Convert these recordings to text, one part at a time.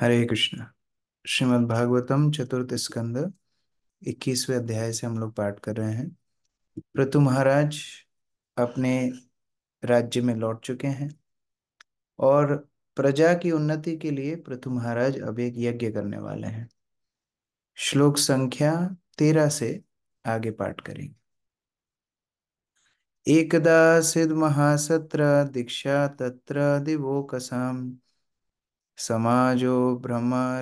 हरे कृष्ण श्रीमद् भागवतम चतुर्थ स्कंद इक्कीसवें अध्याय से हम लोग पाठ कर रहे हैं पृथु महाराज अपने राज्य में लौट चुके हैं और प्रजा की उन्नति के लिए पृथु महाराज अब एक यज्ञ करने वाले हैं श्लोक संख्या तेरह से आगे पाठ करेंगे एकदा सिद्ध महासत्र दीक्षा तत्र दिवोकसाम समाजो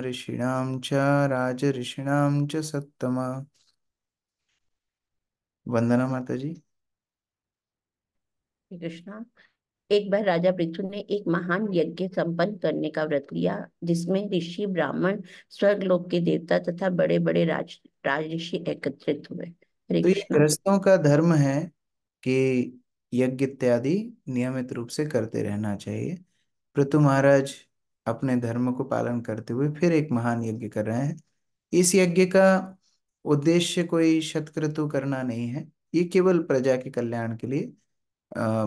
ऋषिणाम च राज ऋषिणाम च सत्तमा वंदना माता जी कृष्णा एक बार राजा पृथ्वी ने एक महान यज्ञ संपन्न करने का व्रत लिया जिसमें ऋषि ब्राह्मण स्वर्ग लोक के देवता तथा बड़े बड़े राज राज ऋषि एकत्रित हुए तो ये ग्रस्तों का धर्म है कि यज्ञ इत्यादि नियमित रूप से करते रहना चाहिए पृथ्वी महाराज अपने धर्म को पालन करते हुए फिर एक महान यज्ञ कर रहे हैं इस यज्ञ का उद्देश्य कोई शतक्रतु करना नहीं है ये केवल प्रजा के कल्याण के लिए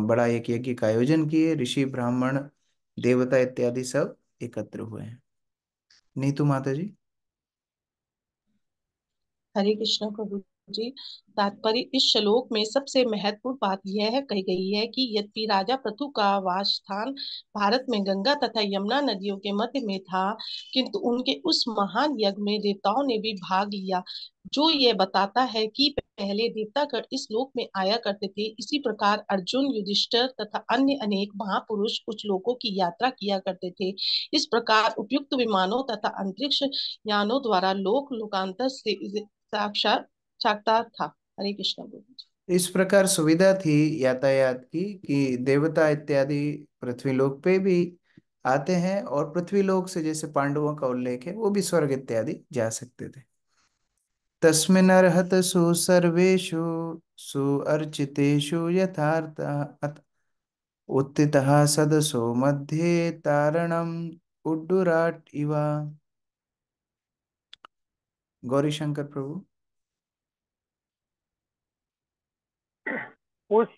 बड़ा एक यज्ञ का आयोजन किए ऋषि ब्राह्मण देवता इत्यादि सब एकत्र हुए हैं नीतू माता जी हरे कृष्ण प्रभु जी तात्पर्य इस श्लोक में सबसे महत्वपूर्ण बात यह है कही गई है कि यद्यपि राजा पृथु का वास स्थान भारत में गंगा तथा यमुना नदियों के मध्य में था किंतु उनके उस महान यज्ञ में देवताओं ने भी भाग लिया जो ये बताता है कि पहले देवतागढ़ इस लोक में आया करते थे इसी प्रकार अर्जुन युधिष्ठर तथा अन्य अनेक महापुरुष कुछ लोगों की यात्रा किया करते थे इस प्रकार उपयुक्त विमानों तथा अंतरिक्ष यानों द्वारा लोक लोकांतर से साक्षात साक्षात था हरे कृष्ण इस प्रकार सुविधा थी यातायात की कि देवता इत्यादि पृथ्वी लोक पे भी आते हैं और पृथ्वी लोक से जैसे पांडवों का उल्लेख है वो भी स्वर्ग इत्यादि जा सकते थे तस्मिन अर्त सु सर्वेशु सुअर्चितेषु यथार्थ उत्थितः सदसो मध्य तारणम उड्डुराट इवा गौरीशंकर प्रभु उस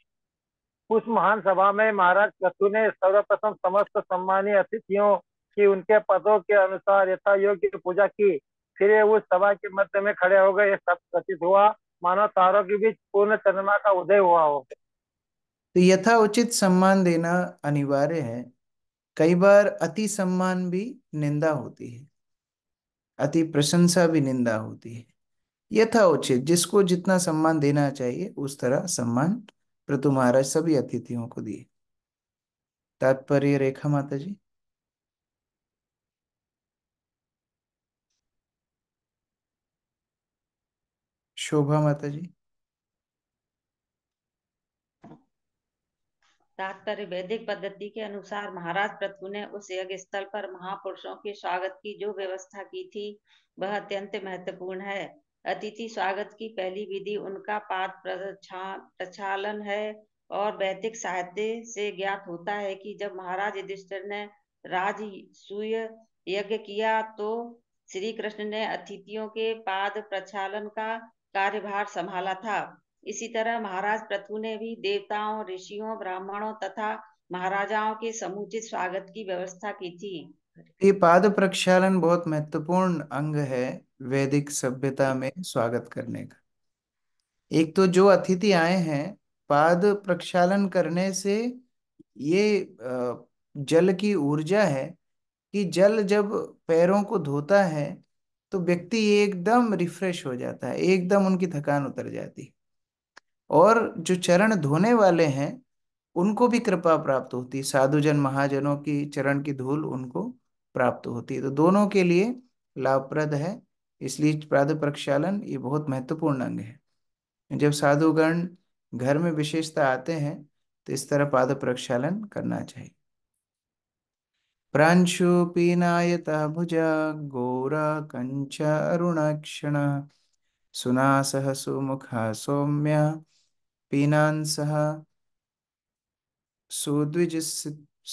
उस महान सभा में महाराज कथु ने सर्वप्रथम समस्त सम्मानी अतिथियों की उनके पदों के अनुसार यथा योग्य पूजा की फिर उस सभा के मध्य में खड़े हो गए सब कथित हुआ मानव तारों के बीच पूर्ण चंद्रमा का उदय हुआ हो तो यथा उचित सम्मान देना अनिवार्य है कई बार अति सम्मान भी निंदा होती है अति प्रशंसा भी निंदा होती है यथाउचित जिसको जितना सम्मान देना चाहिए उस तरह सम्मान प्रतु महाराज सभी अतिथियों को दिए तात्पर्य रेखा माता जी शोभा माता जी तात्पर्य वैदिक पद्धति के अनुसार महाराज प्रथु ने उस यज्ञ स्थल पर महापुरुषों के स्वागत की जो व्यवस्था की थी वह अत्यंत महत्वपूर्ण है अतिथि स्वागत की पहली विधि उनका पाद प्रक्षालन है और वैदिक साहित्य से ज्ञात होता है कि जब महाराज युधिष्ठिर ने राज सूय यज्ञ किया तो श्री कृष्ण ने अतिथियों के पाद प्रक्षालन का कार्यभार संभाला था इसी तरह महाराज प्रथु ने भी देवताओं ऋषियों ब्राह्मणों तथा महाराजाओं के समुचित स्वागत की व्यवस्था की थी ये पाद प्रक्षालन बहुत महत्वपूर्ण अंग है वैदिक सभ्यता में स्वागत करने का एक तो जो अतिथि आए हैं पाद प्रक्षालन करने से ये जल की ऊर्जा है कि जल जब पैरों को धोता है तो व्यक्ति एकदम रिफ्रेश हो जाता है एकदम उनकी थकान उतर जाती है और जो चरण धोने वाले हैं उनको भी कृपा प्राप्त होती है साधुजन महाजनों की चरण की धूल उनको प्राप्त होती है तो दोनों के लिए लाभप्रद है इसलिए प्राद प्रक्षालन ये बहुत महत्वपूर्ण अंग है जब साधुगण घर में विशेषता आते हैं तो इस तरह पाद प्रक्षालन करना चाहिए प्रांशु पीनायता भुजा गोरा कंच अरुणाक्षण सुनासह सुमुखा सौम्य पीनांसह सुद्विज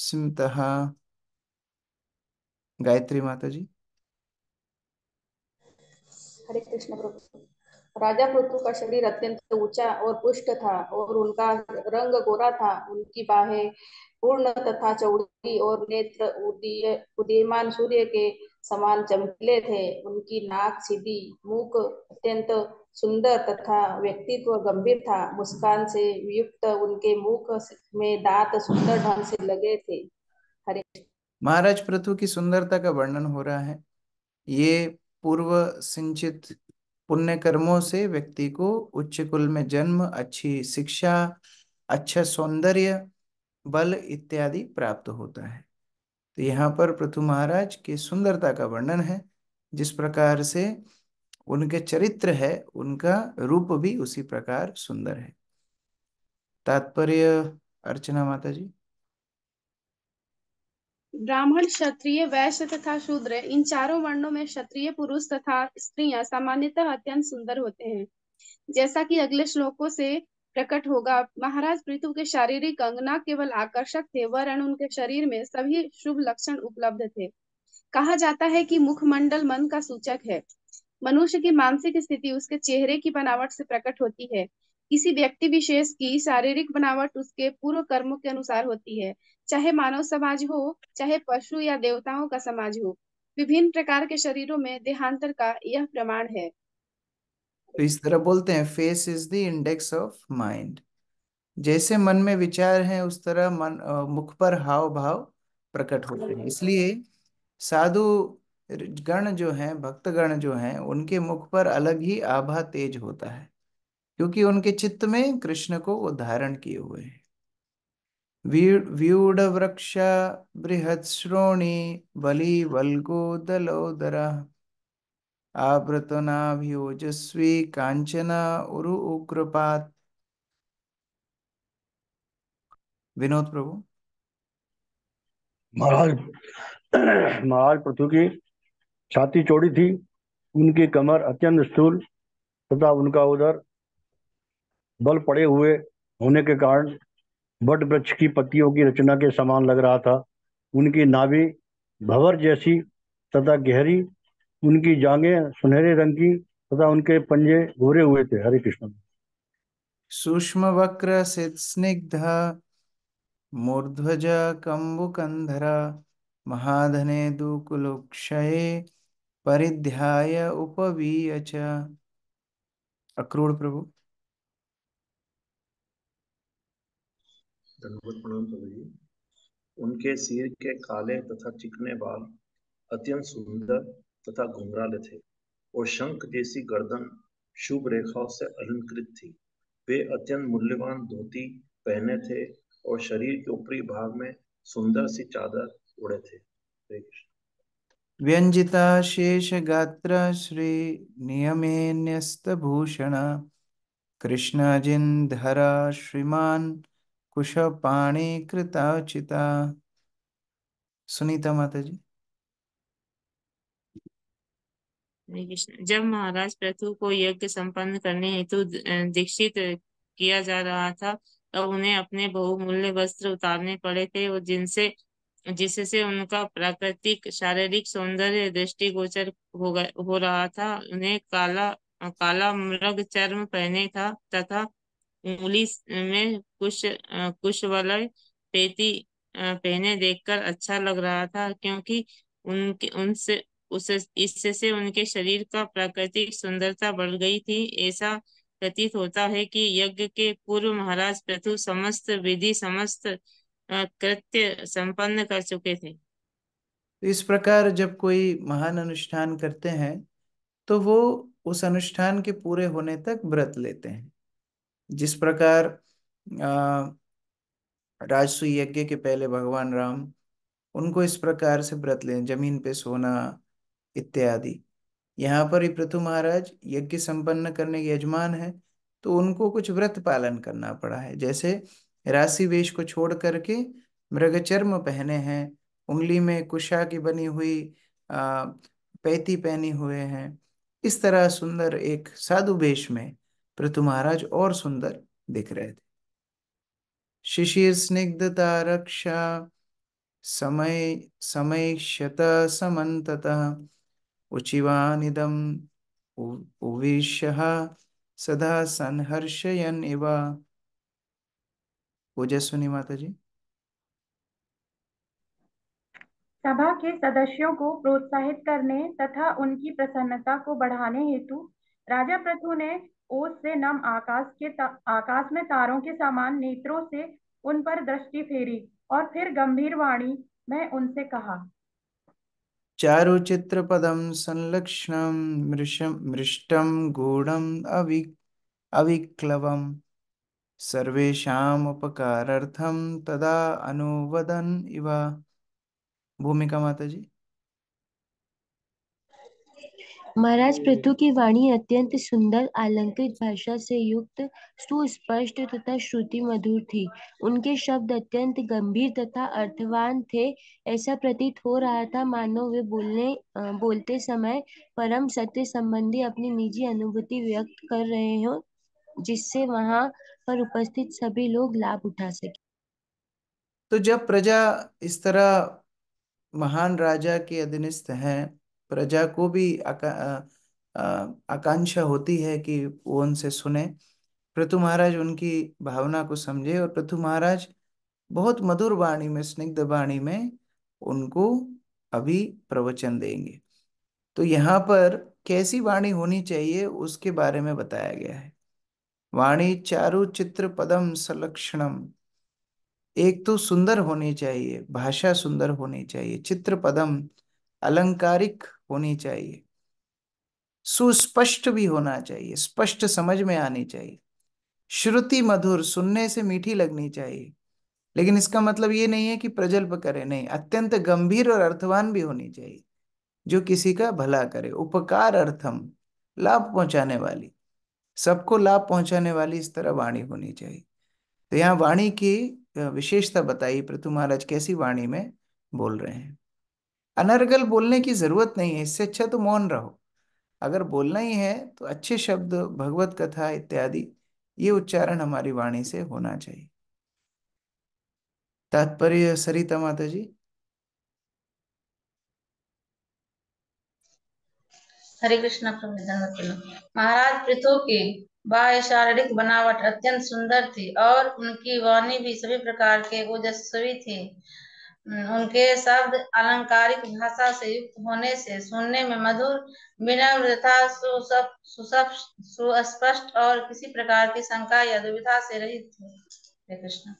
सिमतः गायत्री माता जी हरे कृष्ण प्रभु राजा पृथ्वी का शरीर अत्यंत ऊंचा और पुष्ट था और उनका रंग गोरा था उनकी बाहें पूर्ण तथा चौड़ी और नेत्र उदयमान सूर्य के समान चमकीले थे उनकी नाक सीधी मुख अत्यंत सुंदर तथा व्यक्तित्व गंभीर था मुस्कान से युक्त उनके मुख में दांत सुंदर ढंग से लगे थे हरे कृष्ण महाराज पृथ्वी की सुंदरता का वर्णन हो रहा है ये पूर्व सिंचित पुण्य कर्मों से व्यक्ति को उच्च कुल में जन्म अच्छी शिक्षा अच्छा सौंदर्य बल इत्यादि प्राप्त होता है तो यहाँ पर पृथु महाराज की सुंदरता का वर्णन है जिस प्रकार से उनके चरित्र है उनका रूप भी उसी प्रकार सुंदर है तात्पर्य अर्चना माता जी ब्राह्मण क्षत्रिय वैश्य तथा शूद्र इन चारों वर्णों में क्षत्रिय पुरुष तथा स्त्रियां सामान्यतः अत्यंत सुंदर होते हैं जैसा कि अगले श्लोकों से प्रकट होगा महाराज पृथु के शारीरिक अंग न केवल आकर्षक थे वरण उनके शरीर में सभी शुभ लक्षण उपलब्ध थे कहा जाता है कि मुखमंडल मन का सूचक है मनुष्य की मानसिक स्थिति उसके चेहरे की बनावट से प्रकट होती है किसी व्यक्ति विशेष की शारीरिक बनावट उसके पूर्व कर्मों के अनुसार होती है चाहे मानव समाज हो चाहे पशु या देवताओं का समाज हो विभिन्न प्रकार के शरीरों में देहांतर का यह प्रमाण है तो इस तरह बोलते हैं face is the index of mind जैसे मन में विचार हैं उस तरह मन मुख पर हाव भाव प्रकट होते हैं इसलिए साधु गण जो हैं भक्तगण जो हैं उनके मुख पर अलग ही आभा तेज होता है क्योंकि उनके चित्त में कृष्ण को वो धारण किए हुए हैं व्यूढवृक्ष बृहत्श्रोणी बलिवल्गोदलोदरः आवृतनाभियोजस्वी काञ्चन उरु उग्रपात् विनोद प्रभु महाराज महाराज पृथ्वी की छाती चौड़ी थी उनकी कमर अत्यंत स्थूल तथा उनका उधर बल पड़े हुए होने के कारण बट वृक्ष की पत्तियों की रचना के समान लग रहा था उनकी नाभि भवर जैसी तथा गहरी उनकी जांगे सुनहरे रंग की तथा उनके पंजे घोरे हुए थे हरे कृष्ण सूक्ष्म वक्र से स्निग्ध मूर्ध्वज कंबुकंधरा महाधने दुकुलुक्ष परिध्याय उपवीय अक्रूर प्रभु दंडवत प्रणाम चौधरी उनके सिर के काले तथा चिकने बाल अत्यंत सुंदर तथा घुंघराले थे और शंख जैसी गर्दन शुभ रेखाओं से अलंकृत थी वे अत्यंत मूल्यवान धोती पहने थे और शरीर के ऊपरी भाग में सुंदर सी चादर उड़े थे व्यंजिता शेष गात्र श्री नियमे न्यस्त भूषण कृष्णाजिन धरा श्रीमान कुश पाणी कृताचिता सुनीता माता जी जब महाराज पृथु को यज्ञ संपन्न करने हेतु दीक्षित किया जा रहा था तब उन्हें अपने बहुमूल्य वस्त्र उतारने पड़े थे और जिनसे जिससे उनका प्राकृतिक शारीरिक सौंदर्य दृष्टिगोचर हो हो रहा था उन्हें काला काला मृग चर्म पहने था तथा उंगली में कुछ कुछ वाले पेटी पहने देखकर अच्छा लग रहा था क्योंकि उनके उनसे उस इससे उनके शरीर का प्राकृतिक सुंदरता बढ़ गई थी ऐसा प्रतीत होता है कि यज्ञ के पूर्व महाराज पृथु समस्त विधि समस्त कृत्य संपन्न कर चुके थे तो इस प्रकार जब कोई महान अनुष्ठान करते हैं तो वो उस अनुष्ठान के पूरे होने तक व्रत लेते हैं जिस प्रकार राजसु यज्ञ के पहले भगवान राम उनको इस प्रकार से व्रत लें जमीन पे सोना इत्यादि यहाँ पर ही पृथु महाराज यज्ञ संपन्न करने के यजमान है तो उनको कुछ व्रत पालन करना पड़ा है जैसे राशि वेश को छोड़ करके मृग चर्म पहने हैं उंगली में कुशा की बनी हुई अः पैती पहनी हुए हैं इस तरह सुंदर एक साधु वेश में परंतु महाराज और सुंदर दिख रहे थे शिशिर स्निग्धता रक्षा समय समय शत समत उचिवानिदम उविश्यः सदा संहर्षयन इव ओजस्विनी माता जी सभा के सदस्यों को प्रोत्साहित करने तथा उनकी प्रसन्नता को बढ़ाने हेतु राजा प्रथु ने ओस से नम आकाश के आकाश में तारों के समान नेत्रों से उन पर दृष्टि फेरी और फिर गंभीर वाणी में उनसे कहा चारु चित्र पदम संलक्षण मृष्टम गुणम अवि अविक्लवम सर्वेशाम उपकारार्थम तदा अनुवदन इवा भूमिका माता जी महाराज पृथु की वाणी अत्यंत सुंदर अलंकृत भाषा से युक्त सुस्पष्ट तथा श्रुति मधुर थी उनके शब्द अत्यंत गंभीर तथा अर्थवान थे ऐसा प्रतीत हो रहा था मानो वे बोलने बोलते समय परम सत्य संबंधी अपनी निजी अनुभूति व्यक्त कर रहे हो जिससे वहां पर उपस्थित सभी लोग लाभ उठा सके तो जब प्रजा इस तरह महान राजा के अधीनस्थ हैं प्रजा को भी आकांक्षा होती है कि वो उनसे सुने पृथु महाराज उनकी भावना को समझे और पृथु महाराज बहुत मधुर वाणी में स्निग्ध वाणी में उनको अभी प्रवचन देंगे तो यहाँ पर कैसी वाणी होनी चाहिए उसके बारे में बताया गया है वाणी चारु चित्र पदम संलक्षणम एक तो सुंदर होनी चाहिए भाषा सुंदर होनी चाहिए चित्र पदम अलंकारिक होनी चाहिए सुस्पष्ट भी होना चाहिए स्पष्ट समझ में आनी चाहिए श्रुति मधुर सुनने से मीठी लगनी चाहिए लेकिन इसका मतलब ये नहीं है कि प्रजल्प करे नहीं अत्यंत गंभीर और अर्थवान भी होनी चाहिए जो किसी का भला करे उपकार अर्थम लाभ पहुंचाने वाली सबको लाभ पहुंचाने वाली इस तरह वाणी होनी चाहिए तो यहाँ वाणी की विशेषता बताइए प्रथु महाराज कैसी वाणी में बोल रहे हैं अनर्गल बोलने की जरूरत नहीं है इससे अच्छा तो मौन रहो अगर बोलना ही है तो अच्छे शब्द भगवत कथा इत्यादि ये उच्चारण हमारी वाणी से होना चाहिए तात्पर्य सरिता माता जी हरे कृष्ण महाराज पृथु की बाह्य शारीरिक बनावट अत्यंत सुंदर थी और उनकी वाणी भी सभी प्रकार के ओजस्वी थी हम्म, उनके शब्द अलंकारिक भाषा से युक्त होने से सुनने में मधुर विनम्र तथा सुस्पष्ट और किसी प्रकार की शंका या दुविधा से रहित थे कृष्ण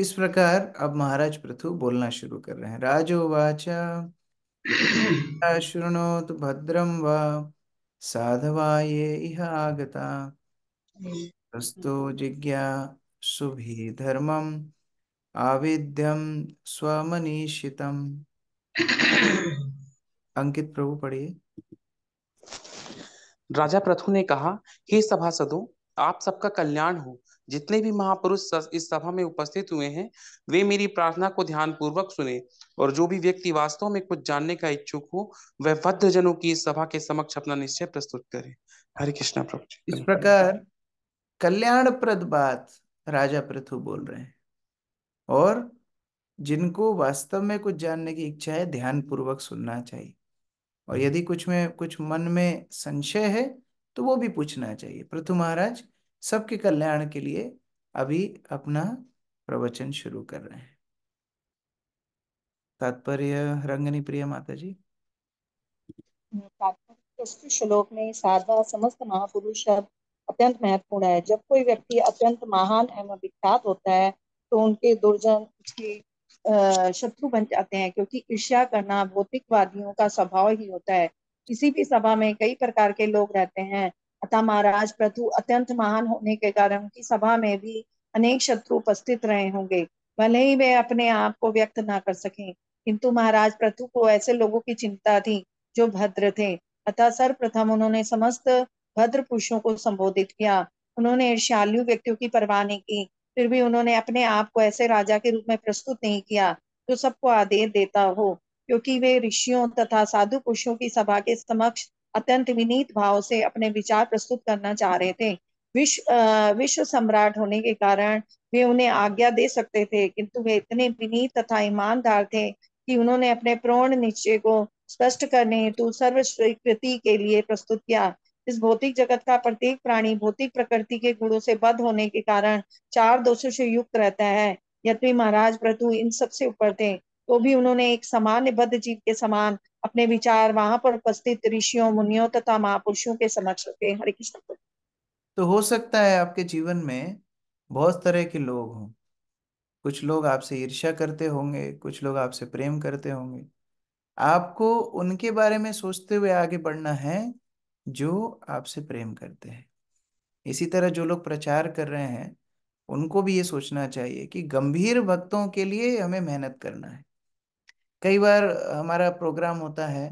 इस प्रकार अब महाराज पृथु बोलना शुरू कर रहे हैं राजोवाचा शुणोत भद्रम व साधवा ये इह आगता हम्म। जिज्ञा सुभी धर्मम आविद्यम स्वमनीषितम अंकित प्रभु पढ़िए राजा प्रथु ने कहा हे सभासदों आप सबका कल्याण हो जितने भी महापुरुष इस सभा में उपस्थित हुए हैं वे मेरी प्रार्थना को ध्यान पूर्वक सुने और जो भी व्यक्ति वास्तव में कुछ जानने का इच्छुक हो वह भद्र जनों की इस सभा के समक्ष अपना निश्चय प्रस्तुत करे हरे कृष्णा प्रभु इस प्रकार कल्याण प्रद बात राजा प्रथु बोल रहे हैं और जिनको वास्तव में कुछ जानने की इच्छा है ध्यान पूर्वक सुनना चाहिए और हम्म। यदि कुछ में कुछ मन में संशय है तो वो भी पूछना चाहिए पृथ्वी महाराज सबके कल्याण के लिए अभी अपना प्रवचन शुरू कर रहे हैं तात्पर्य रंगनी प्रिय माता जी श्लोक में साधवा समस्त महापुरुष अत्यंत महत्वपूर्ण है जब कोई व्यक्ति अत्यंत महान एवं विख्यात होता है तो उनके दुर्जन उसके शत्रु बन जाते हैं क्योंकि ईर्ष्या करना भौतिकवादियों का स्वभाव ही होता है किसी भी सभा में कई प्रकार के लोग रहते हैं अतः महाराज प्रथु अत्यंत महान होने के कारण उनकी सभा में भी अनेक शत्रु उपस्थित रहे होंगे भले ही वे अपने आप को व्यक्त ना कर सकें किंतु महाराज प्रथु को ऐसे लोगों की चिंता थी जो भद्र थे अतः सर्वप्रथम उन्होंने समस्त भद्र पुरुषों को संबोधित किया उन्होंने ईर्ष्यालु व्यक्तियों की परवाह नहीं की फिर भी उन्होंने अपने आप को ऐसे राजा के रूप में प्रस्तुत नहीं किया जो सबको आदेश देता हो क्योंकि वे ऋषियों तथा साधु पुरुषों की सभा के समक्ष अत्यंत विनीत भाव से अपने विचार प्रस्तुत करना चाह रहे थे विश्व विश्व सम्राट होने के कारण वे उन्हें आज्ञा दे सकते थे किंतु वे इतने विनीत तथा ईमानदार थे कि उन्होंने अपने प्रौण निश्चय को स्पष्ट करने हेतु सर्वस्वीकृति के लिए प्रस्तुत किया इस भौतिक जगत का प्रत्येक प्राणी भौतिक प्रकृति के गुणों से बद होने के कारण चार दोषों से युक्त रहता है यद्यपि महाराज प्रतु इन सबसे ऊपर थे तो भी उन्होंने एक सामान्य बद्ध जीव के समान अपने विचार वहां पर उपस्थित ऋषियों मुनियों तथा महापुरुषों के समक्ष रखे हरे कृष्ण तो हो सकता है आपके जीवन में बहुत तरह के लोग हों कुछ लोग आपसे ईर्ष्या करते होंगे कुछ लोग आपसे प्रेम करते होंगे आपको उनके बारे में सोचते हुए आगे बढ़ना है जो आपसे प्रेम करते हैं इसी तरह जो लोग प्रचार कर रहे हैं उनको भी ये सोचना चाहिए कि गंभीर भक्तों के लिए हमें मेहनत करना है कई बार हमारा प्रोग्राम होता है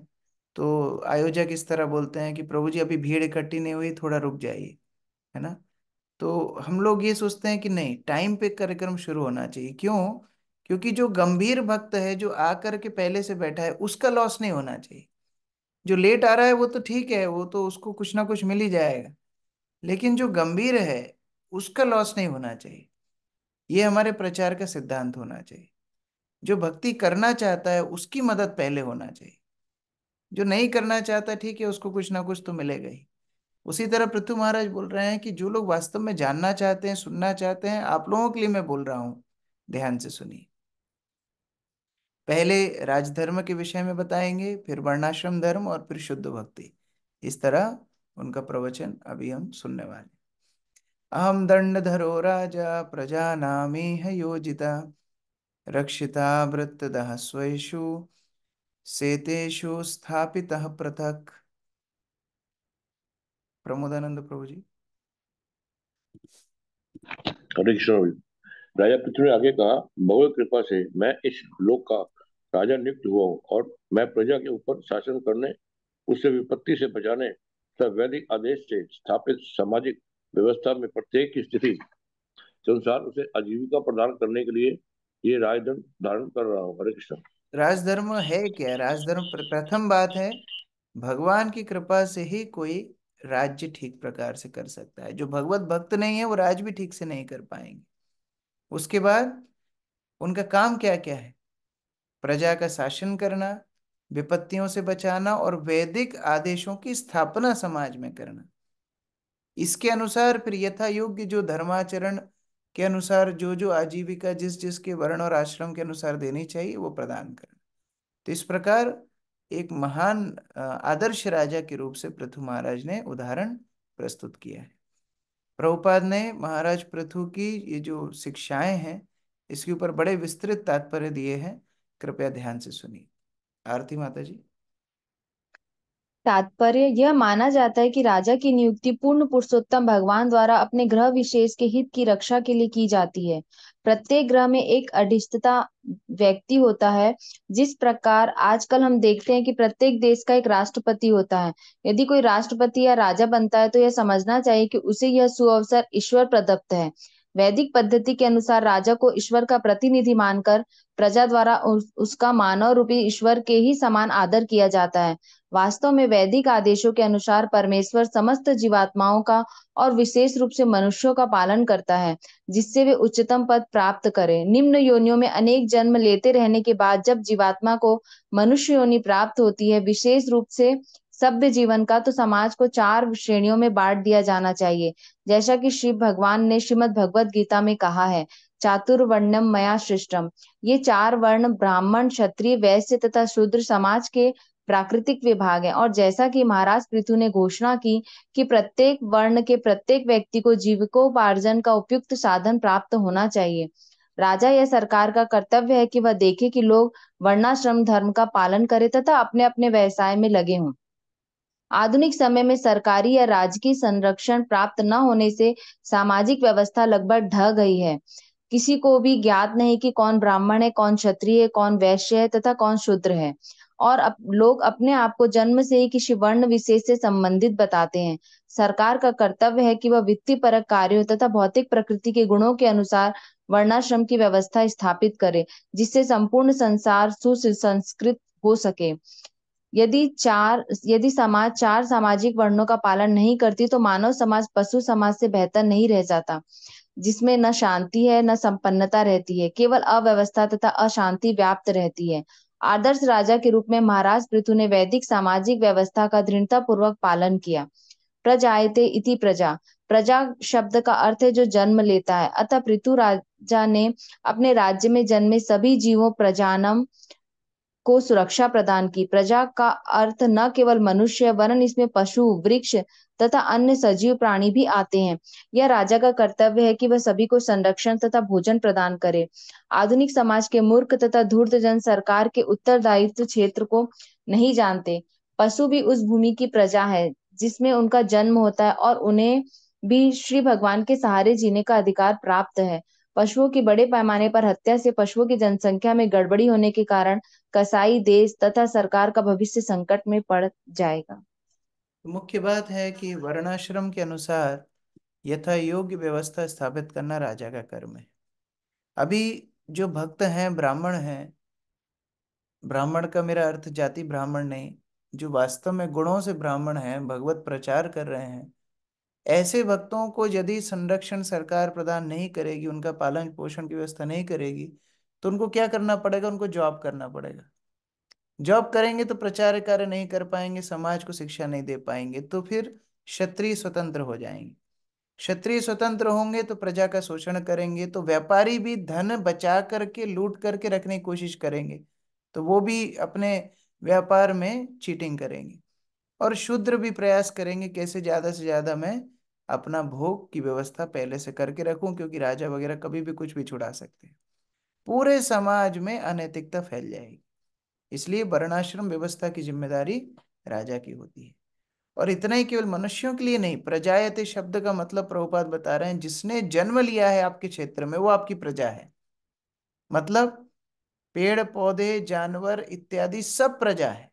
तो आयोजक इस तरह बोलते हैं कि प्रभु जी अभी भीड़ इकट्ठी नहीं हुई थोड़ा रुक जाइए है ना तो हम लोग ये सोचते हैं कि नहीं टाइम पे कार्यक्रम शुरू होना चाहिए क्यों क्योंकि जो गंभीर भक्त है जो आकर के पहले से बैठा है उसका लॉस नहीं होना चाहिए जो लेट आ रहा है वो तो ठीक है वो तो उसको कुछ ना कुछ मिल ही जाएगा लेकिन जो गंभीर है उसका लॉस नहीं होना चाहिए ये हमारे प्रचार का सिद्धांत होना चाहिए जो भक्ति करना चाहता है उसकी मदद पहले होना चाहिए जो नहीं करना चाहता ठीक है उसको कुछ ना कुछ तो मिलेगा ही उसी तरह पृथ्वी महाराज बोल रहे हैं कि जो लोग वास्तव में जानना चाहते हैं सुनना चाहते हैं आप लोगों के लिए मैं बोल रहा हूँ ध्यान से सुनिए पहले राजधर्म के विषय में बताएंगे फिर वर्णाश्रम धर्म और फिर शुद्ध भक्ति इस तरह उनका प्रवचन अभी हम सुनने वाले अहम दंड धरो राजा प्रजा नामी है योजिता रक्षिता वृत्त स्वेषु सेतेषु स्थापित पृथक प्रमोदानंद प्रभु जी राजा पृथ्वी आगे कहा भगवत कृपा से मैं इस लोक का राजा नियुक्त हुआ हूँ और मैं प्रजा के ऊपर शासन करने उसे विपत्ति से बचाने तथा वैदिक आदेश से स्थापित सामाजिक व्यवस्था में प्रत्येक स्थिति संसार उसे आजीविका प्रदान करने के लिए ये राजधर्म धारण कर रहा हूँ हरे कृष्ण राजधर्म है क्या राजधर्म प्रथम बात है भगवान की कृपा से ही कोई राज्य ठीक प्रकार से कर सकता है जो भगवत भक्त नहीं है वो राज भी ठीक से नहीं कर पाएंगे उसके बाद उनका काम क्या क्या है प्रजा का शासन करना विपत्तियों से बचाना और वैदिक आदेशों की स्थापना समाज में करना इसके अनुसार फिर यथा योग्य जो धर्माचरण के अनुसार जो जो आजीविका जिस जिस के वर्ण और आश्रम के अनुसार देनी चाहिए वो प्रदान करना तो इस प्रकार एक महान आदर्श राजा के रूप से पृथु महाराज ने उदाहरण प्रस्तुत किया है प्रभुपाद ने महाराज पृथु की ये जो शिक्षाएं हैं इसके ऊपर बड़े विस्तृत तात्पर्य दिए हैं कृपया ध्यान से सुनिए आरती माता जी तात्पर्य यह माना जाता है कि राजा की नियुक्ति पूर्ण पुरुषोत्तम भगवान द्वारा अपने ग्रह विशेष के हित की रक्षा के लिए की जाती है प्रत्येक ग्रह में एक अधिष्ठता व्यक्ति होता है जिस प्रकार आजकल हम देखते हैं कि प्रत्येक देश का एक राष्ट्रपति होता है यदि कोई राष्ट्रपति या राजा बनता है तो यह समझना चाहिए कि उसे यह सुअवसर ईश्वर प्रदत्त है वैदिक पद्धति के अनुसार राजा को ईश्वर का प्रतिनिधि मानकर प्रजा द्वारा उस, उसका मानव रूपी ईश्वर के ही समान आदर किया जाता है वास्तव में वैदिक आदेशों के अनुसार परमेश्वर समस्त जीवात्माओं का और विशेष रूप से मनुष्यों का पालन करता है जिससे वे उच्चतम पद प्राप्त करें निम्न योनियों में अनेक जन्म लेते रहने के बाद जब जीवात्मा को मनुष्य योनि प्राप्त होती है विशेष रूप से सभ्य जीवन का तो समाज को चार श्रेणियों में बांट दिया जाना चाहिए जैसा कि श्री भगवान ने श्रीमद भगवत गीता में कहा है चातुर्वर्णम मया सृष्टम ये चार वर्ण ब्राह्मण क्षत्रिय वैश्य तथा शूद्र समाज के प्राकृतिक विभाग है और जैसा कि महाराज पृथु ने घोषणा की कि प्रत्येक वर्ण के प्रत्येक व्यक्ति को जीविकोपार्जन का उपयुक्त साधन प्राप्त होना चाहिए राजा या सरकार का कर्तव्य है कि वह देखे कि लोग वर्णाश्रम धर्म का पालन करें तथा अपने अपने व्यवसाय में लगे हों आधुनिक समय में सरकारी या राजकीय संरक्षण प्राप्त न होने से सामाजिक व्यवस्था लगभग ढह गई है किसी को भी ज्ञात नहीं कि कौन ब्राह्मण है कौन क्षत्रिय है कौन वैश्य है तथा कौन शूद्र है और अप, लोग अपने आप को जन्म से ही किसी वर्ण विशेष से संबंधित बताते हैं सरकार का कर्तव्य है कि वह वित्तीय परक कार्यों तथा भौतिक प्रकृति के गुणों के अनुसार वर्णाश्रम की व्यवस्था स्थापित करे जिससे संपूर्ण संसार सुसंस्कृत हो सके यदि चार यदि समाज चार सामाजिक वर्णों का पालन नहीं करती तो मानव समाज पशु समाज से बेहतर नहीं रह जाता जिसमें न शांति है न संपन्नता रहती है केवल अव्यवस्था तथा अशांति व्याप्त रहती है आदर्श राजा के रूप में महाराज पृथु ने वैदिक सामाजिक व्यवस्था का दृढ़ता पूर्वक पालन किया प्रजायते इति प्रजा प्रजा शब्द का अर्थ है जो जन्म लेता है अतः पृथु राजा ने अपने राज्य में जन्मे सभी जीवों प्रजानम को सुरक्षा प्रदान की प्रजा का अर्थ न केवल मनुष्य वरन इसमें पशु वृक्ष तथा अन्य सजीव प्राणी भी आते हैं यह राजा का कर्तव्य है कि वह सभी को संरक्षण तथा भोजन प्रदान करे आधुनिक समाज के मूर्ख तथा धूर्त जन सरकार के उत्तरदायित्व क्षेत्र को नहीं जानते पशु भी उस भूमि की प्रजा है जिसमें उनका जन्म होता है और उन्हें भी श्री भगवान के सहारे जीने का अधिकार प्राप्त है पशुओं की बड़े पैमाने पर हत्या से पशुओं की जनसंख्या में गड़बड़ी होने के कारण कसाई देश तथा सरकार का भविष्य संकट में पड़ जाएगा मुख्य बात है कि वर्णाश्रम के अनुसार यथा योग्य व्यवस्था स्थापित करना राजा का कर्म है अभी जो भक्त हैं ब्राह्मण हैं ब्राह्मण का मेरा अर्थ जाति ब्राह्मण नहीं जो वास्तव में गुणों से ब्राह्मण हैं भगवत प्रचार कर रहे हैं ऐसे भक्तों को यदि संरक्षण सरकार प्रदान नहीं करेगी उनका पालन पोषण की व्यवस्था नहीं करेगी तो उनको क्या करना पड़ेगा उनको जॉब करना पड़ेगा जॉब करेंगे तो प्रचार कार्य नहीं कर पाएंगे समाज को शिक्षा नहीं दे पाएंगे तो फिर क्षत्रिय स्वतंत्र हो जाएंगे क्षत्रिय स्वतंत्र होंगे तो प्रजा का शोषण करेंगे तो व्यापारी भी धन बचा करके लूट करके रखने की कोशिश करेंगे तो वो भी अपने व्यापार में चीटिंग करेंगे और शूद्र भी प्रयास करेंगे कैसे ज़्यादा से ज़्यादा मैं अपना भोग की व्यवस्था पहले से करके रखूं क्योंकि राजा वगैरह कभी भी कुछ भी छुड़ा सकते हैं पूरे समाज में अनैतिकता फैल जाएगी इसलिए वर्णाश्रम व्यवस्था की जिम्मेदारी राजा की होती है और इतना ही केवल मनुष्यों के लिए नहीं प्रजायत शब्द का मतलब प्रभुपात बता रहे हैं जिसने जन्म लिया है आपके क्षेत्र में वो आपकी प्रजा है मतलब पेड़ पौधे जानवर इत्यादि सब प्रजा है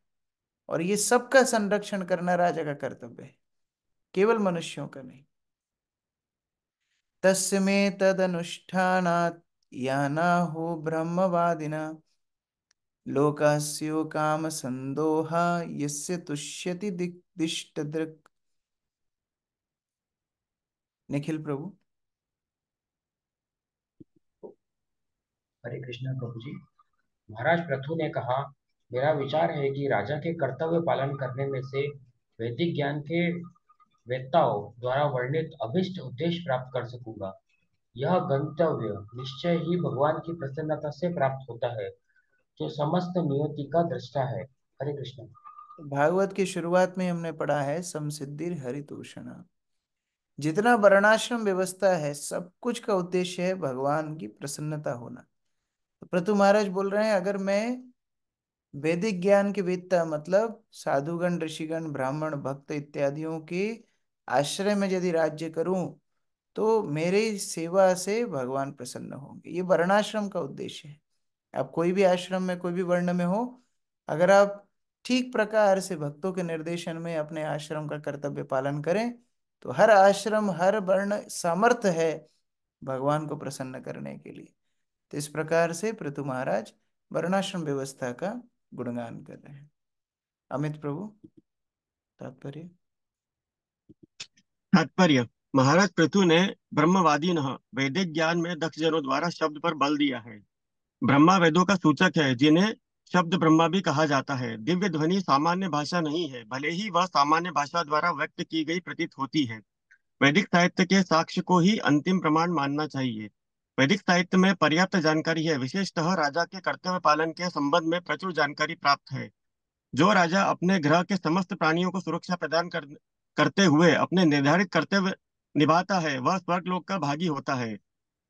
और ये सबका संरक्षण करना राजा का कर्तव्य है केवल मनुष्यों का नहीं तस्मे तद अनुष्ठानात ना हो ब्रह्मवादिना लोकास्यो काम संदोहा यस्य तुष्यति दृक् निखिल प्रभु हरे कृष्णा प्रभु जी महाराज प्रथु ने कहा मेरा विचार है कि राजा के कर्तव्य पालन करने में से वैदिक ज्ञान के वेताओं द्वारा वर्णित अभिष्ट उद्देश्य प्राप्त कर सकूंगा यह गंतव्य निश्चय ही भगवान की प्रसन्नता से प्राप्त होता है जो समस्त नियति का दृष्टा है हरे कृष्ण भागवत की शुरुआत में हमने पढ़ा है समसिद्धिर हरितूषण जितना वर्णाश्रम व्यवस्था है सब कुछ का उद्देश्य है भगवान की प्रसन्नता होना तो प्रतु महाराज बोल रहे हैं अगर मैं वैदिक ज्ञान की वेदता मतलब साधुगण ऋषिगण ब्राह्मण भक्त इत्यादियों के आश्रय में यदि राज्य करूं तो मेरे सेवा से भगवान प्रसन्न होंगे ये वर्णाश्रम का उद्देश्य है आप कोई भी आश्रम में कोई भी वर्ण में हो अगर आप ठीक प्रकार से भक्तों के निर्देशन में अपने आश्रम का कर्तव्य पालन करें तो हर आश्रम हर वर्ण समर्थ है भगवान को प्रसन्न करने के लिए तो इस प्रकार से पृथु महाराज वर्णाश्रम व्यवस्था का गुणगान कर रहे हैं अमित प्रभु तात्पर्य तात्पर्य महाराज पृथु ने ब्रह्मवादी न वैदिक ज्ञान में दक्ष जनों द्वारा शब्द पर बल दिया है ब्रह्मा वेदों का सूचक है जिन्हें शब्द ब्रह्मा भी कहा जाता है दिव्य ध्वनि सामान्य भाषा नहीं है भले ही वह सामान्य भाषा द्वारा व्यक्त की गई प्रतीत होती है वैदिक साहित्य के साक्ष्य को ही अंतिम प्रमाण मानना चाहिए वैदिक साहित्य में पर्याप्त जानकारी है विशेषतः राजा के कर्तव्य पालन के संबंध में प्रचुर जानकारी प्राप्त है जो राजा अपने ग्रह के समस्त प्राणियों को सुरक्षा प्रदान कर, करते हुए अपने निर्धारित कर्तव्य निभाता है वह स्वर्गलोक का भागी होता है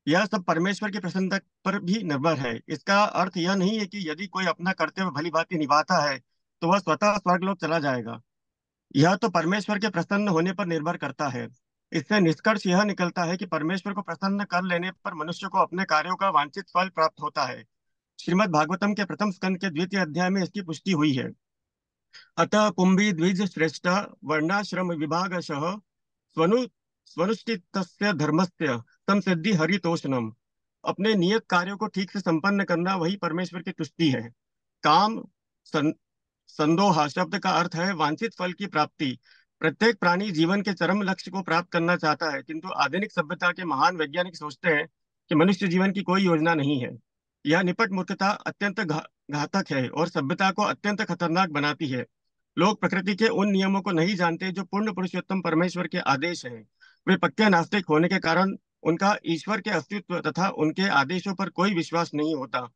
यह सब परमेश्वर की प्रसन्नता पर भी निर्भर है इसका अर्थ यह नहीं है कि यदि कोई अपना कर्तव्य भली भांति निभाता है तो वह स्वतः स्वर्गलोक चला जाएगा यह तो परमेश्वर के प्रसन्न होने पर निर्भर करता है इससे निष्कर्ष यह निकलता है कि परमेश्वर को प्रसन्न कर लेने पर मनुष्य को अपने कार्यों का वांछित फल प्राप्त होता है श्रीमद् भागवतम के प्रथम स्कंद के द्वितीय अध्याय में इसकी पुष्टि हुई है अतः कुंभी द्विज श्रेष्ठ वर्णाश्रम विभाग स्वनु स्वनुष्ठित धर्मस्य तम हरितोषणम अपने नियत कार्यों को ठीक से संपन्न करना वही परमेश्वर की तुष्टि है काम सं, संदोहा शब्द का अर्थ है वांछित फल की प्राप्ति प्रत्येक प्राणी जीवन के चरम लक्ष्य को प्राप्त करना चाहता है किंतु आधुनिक सभ्यता के महान वैज्ञानिक सोचते हैं कि मनुष्य जीवन की कोई योजना नहीं है यह निपट मूर्खता अत्यंत घा, घातक है और सभ्यता को अत्यंत खतरनाक बनाती है लोग प्रकृति के उन नियमों को नहीं जानते जो पूर्ण पुरुषोत्तम परमेश्वर के आदेश हैं वे पक्के नास्तिक होने के कारण उनका ईश्वर के अस्तित्व तथा उनके आदेशों पर कोई विश्वास नहीं होता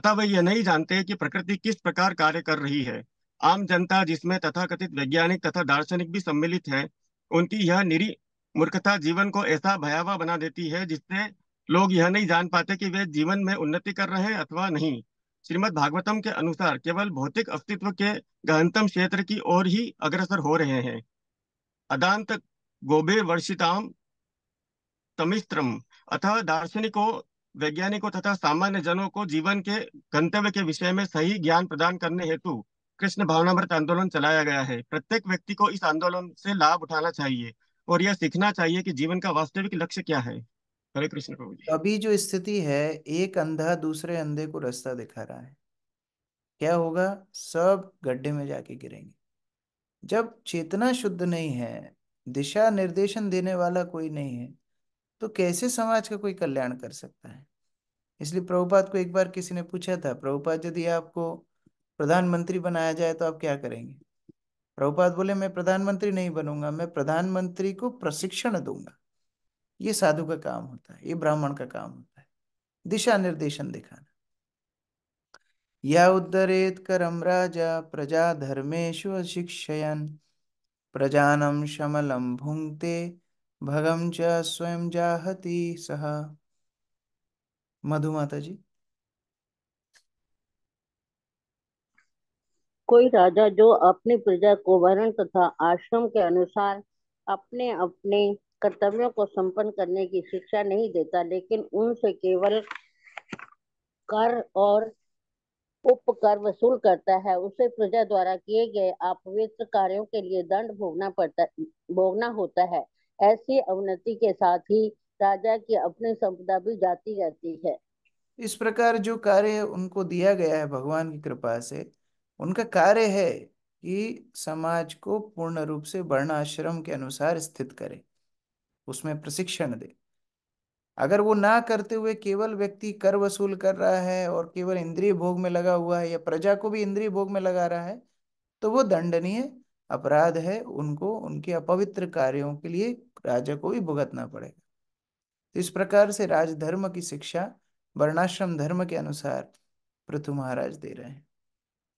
अतः वे यह नहीं जानते कि प्रकृति किस प्रकार कार्य कर रही है आम जनता जिसमें तथाकथित वैज्ञानिक तथा दार्शनिक भी सम्मिलित है उनकी यह निरी मूर्खता जीवन को ऐसा भयावह बना देती है जिससे लोग यह नहीं जान पाते कि वे जीवन में उन्नति कर रहे हैं अथवा नहीं श्रीमद भागवतम के अनुसार केवल भौतिक अस्तित्व के गहनतम क्षेत्र की ओर ही अग्रसर हो रहे हैं अदांत गोबे वर्षिताम तमिस्त्रम अथवा दार्शनिकों वैज्ञानिकों तथा सामान्य जनों को जीवन के गंतव्य के विषय में सही ज्ञान प्रदान करने हेतु कृष्ण भावनामृत आंदोलन चलाया गया है प्रत्येक व्यक्ति को इस आंदोलन से लाभ उठाना चाहिए और यह सीखना चाहिए कि जीवन का वास्तविक लक्ष्य क्या है हरे कृष्ण प्रभु जी अभी जो स्थिति है एक अंधा दूसरे अंधे को रास्ता दिखा रहा है क्या होगा सब गड्ढे में जाके गिरेंगे जब चेतना शुद्ध नहीं है दिशा निर्देशन देने वाला कोई नहीं है तो कैसे समाज का कोई कल्याण कर सकता है इसलिए प्रभुपाद को एक बार किसी ने पूछा था प्रभुपाद यदि आपको प्रधानमंत्री बनाया जाए तो आप क्या करेंगे प्रभुपाद बोले मैं प्रधानमंत्री नहीं बनूंगा मैं प्रधानमंत्री को प्रशिक्षण दूंगा ये साधु का काम होता है ये ब्राह्मण का काम होता है दिशा निर्देशन दिखाना या उद्धरेत करम राजा प्रजा धर्मेशु शिक्षयन प्रजानम शमलम भुंगते भगम च स्वयं जाहती सह मधुमाता जी कोई राजा जो अपनी प्रजा को वर्ण तथा आश्रम के अनुसार अपने अपने कर्तव्यों को संपन्न करने की शिक्षा नहीं देता लेकिन उनसे केवल कर और उपकर वसूल करता है उसे प्रजा द्वारा किए गए अपवित्र कार्यों के लिए दंड भोगना पड़ता भोगना होता है ऐसी अवनति के साथ ही राजा की अपनी संपदा भी जाती रहती है इस प्रकार जो कार्य उनको दिया गया है भगवान की कृपा से उनका कार्य है कि समाज को पूर्ण रूप से वर्ण आश्रम के अनुसार स्थित करे उसमें प्रशिक्षण दे अगर वो ना करते हुए केवल व्यक्ति कर वसूल कर रहा है और केवल इंद्रिय भोग में लगा हुआ है या प्रजा को भी इंद्रिय भोग में लगा रहा है तो वो दंडनीय अपराध है उनको उनके अपवित्र कार्यों के लिए राजा को भी भुगतना पड़ेगा तो इस प्रकार से राजधर्म की शिक्षा वर्णाश्रम धर्म के अनुसार पृथु महाराज दे रहे हैं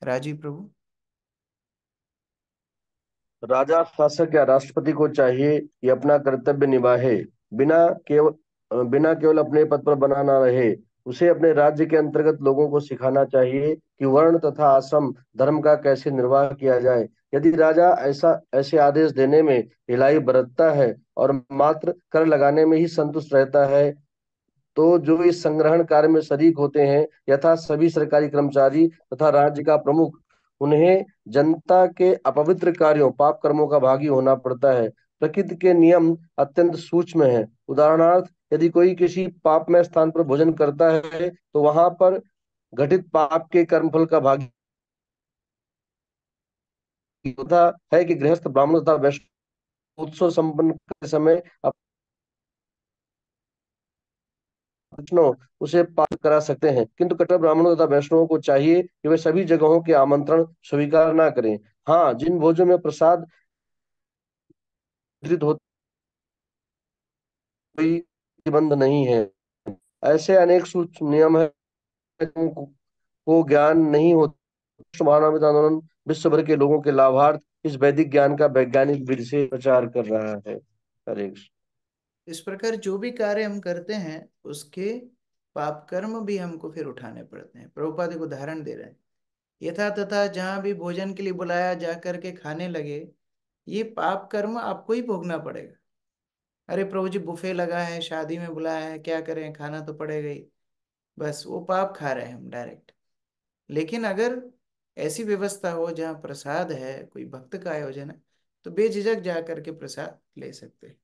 राजीव प्रभु राजा शासक या राष्ट्रपति को चाहिए कि अपना कर्तव्य निभाए बिना केवल बिना केवल अपने पद पर बना ना रहे उसे अपने राज्य के अंतर्गत लोगों को सिखाना चाहिए कि वर्ण तथा आश्रम धर्म का कैसे निर्वाह किया जाए यदि राजा ऐसा ऐसे आदेश देने में हिलाई बरतता है और मात्र कर लगाने में ही संतुष्ट रहता है तो जो इस संग्रहण कार्य में शरीक होते हैं यथा सभी सरकारी कर्मचारी तथा राज्य का प्रमुख उन्हें जनता के अपवित्र कार्यों पाप कर्मों का भागी होना पड़ता है प्रकृति के नियम अत्यंत सूक्ष्म है उदाहरणार्थ यदि कोई किसी पाप में स्थान पर भोजन करता है तो वहां पर घटित पाप के कर्मफल का भागी होता है कि गृहस्थ ब्राह्मण तथा वैष्णव उत्सव संपन्न के समय वैष्णव उसे पार करा सकते हैं किंतु कट्टर ब्राह्मणों तथा वैष्णवों को चाहिए कि वे सभी जगहों के आमंत्रण स्वीकार न करें हाँ जिन भोजों में प्रसाद कोई प्रतिबंध नहीं है ऐसे अनेक सूक्ष्म नियम है को ज्ञान नहीं होता महानामित आंदोलन विश्व भर के लोगों के लाभार्थ इस वैदिक ज्ञान का वैज्ञानिक विधि से प्रचार कर रहा है हरे कृष्ण इस प्रकार जो भी कार्य हम करते हैं उसके पाप कर्म भी हमको फिर उठाने पड़ते हैं प्रभुपाद एक उदाहरण दे रहे हैं यथा तथा जहां भी भोजन के लिए बुलाया जा करके खाने लगे ये पाप कर्म आपको ही भोगना पड़ेगा अरे प्रभु जी बुफे लगा है शादी में बुलाया है क्या करें खाना तो पड़ेगा ही बस वो पाप खा रहे हैं हम डायरेक्ट लेकिन अगर ऐसी व्यवस्था हो जहाँ प्रसाद है कोई भक्त का आयोजन है तो बेझिझक जा करके प्रसाद ले सकते हैं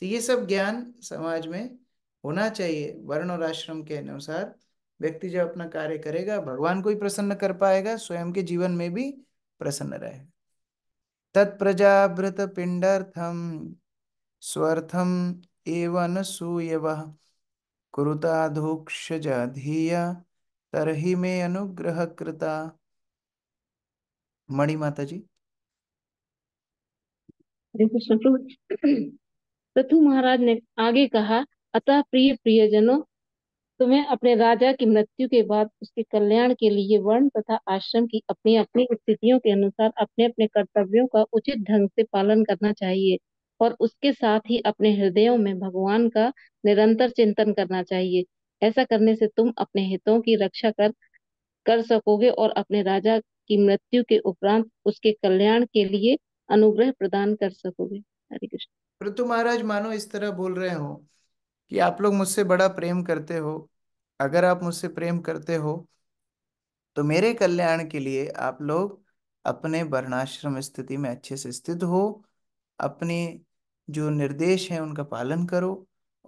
तो ये सब ज्ञान समाज में होना चाहिए वर्ण और आश्रम के अनुसार व्यक्ति जब अपना कार्य करेगा भगवान को ही प्रसन्न कर पाएगा स्वयं के जीवन में भी प्रसन्न रहेगा तत्प्रजाभृत पिंडार्थम स्वर्थम एवं सूयव कुरुताधोक्षज धीया तरही में अनुग्रह कृता मणि माता जी पृथु महाराज ने आगे कहा अतः प्रिय प्रियजनों तुम्हें अपने राजा की मृत्यु के बाद उसके कल्याण के लिए वर्ण तथा आश्रम की अपनी अपनी स्थितियों के अनुसार अपने अपने कर्तव्यों का उचित ढंग से पालन करना चाहिए और उसके साथ ही अपने हृदयों में भगवान का निरंतर चिंतन करना चाहिए ऐसा करने से तुम अपने हितों की रक्षा कर कर सकोगे और अपने राजा की मृत्यु के उपरांत उसके कल्याण के लिए अनुग्रह प्रदान कर सकोगे हरे कृष्ण परंतु महाराज मानो इस तरह बोल रहे हो कि आप लोग मुझसे बड़ा प्रेम करते हो अगर आप मुझसे प्रेम करते हो तो मेरे कल्याण के लिए आप लोग अपने वर्णाश्रम स्थिति में अच्छे से स्थित हो अपने जो निर्देश है उनका पालन करो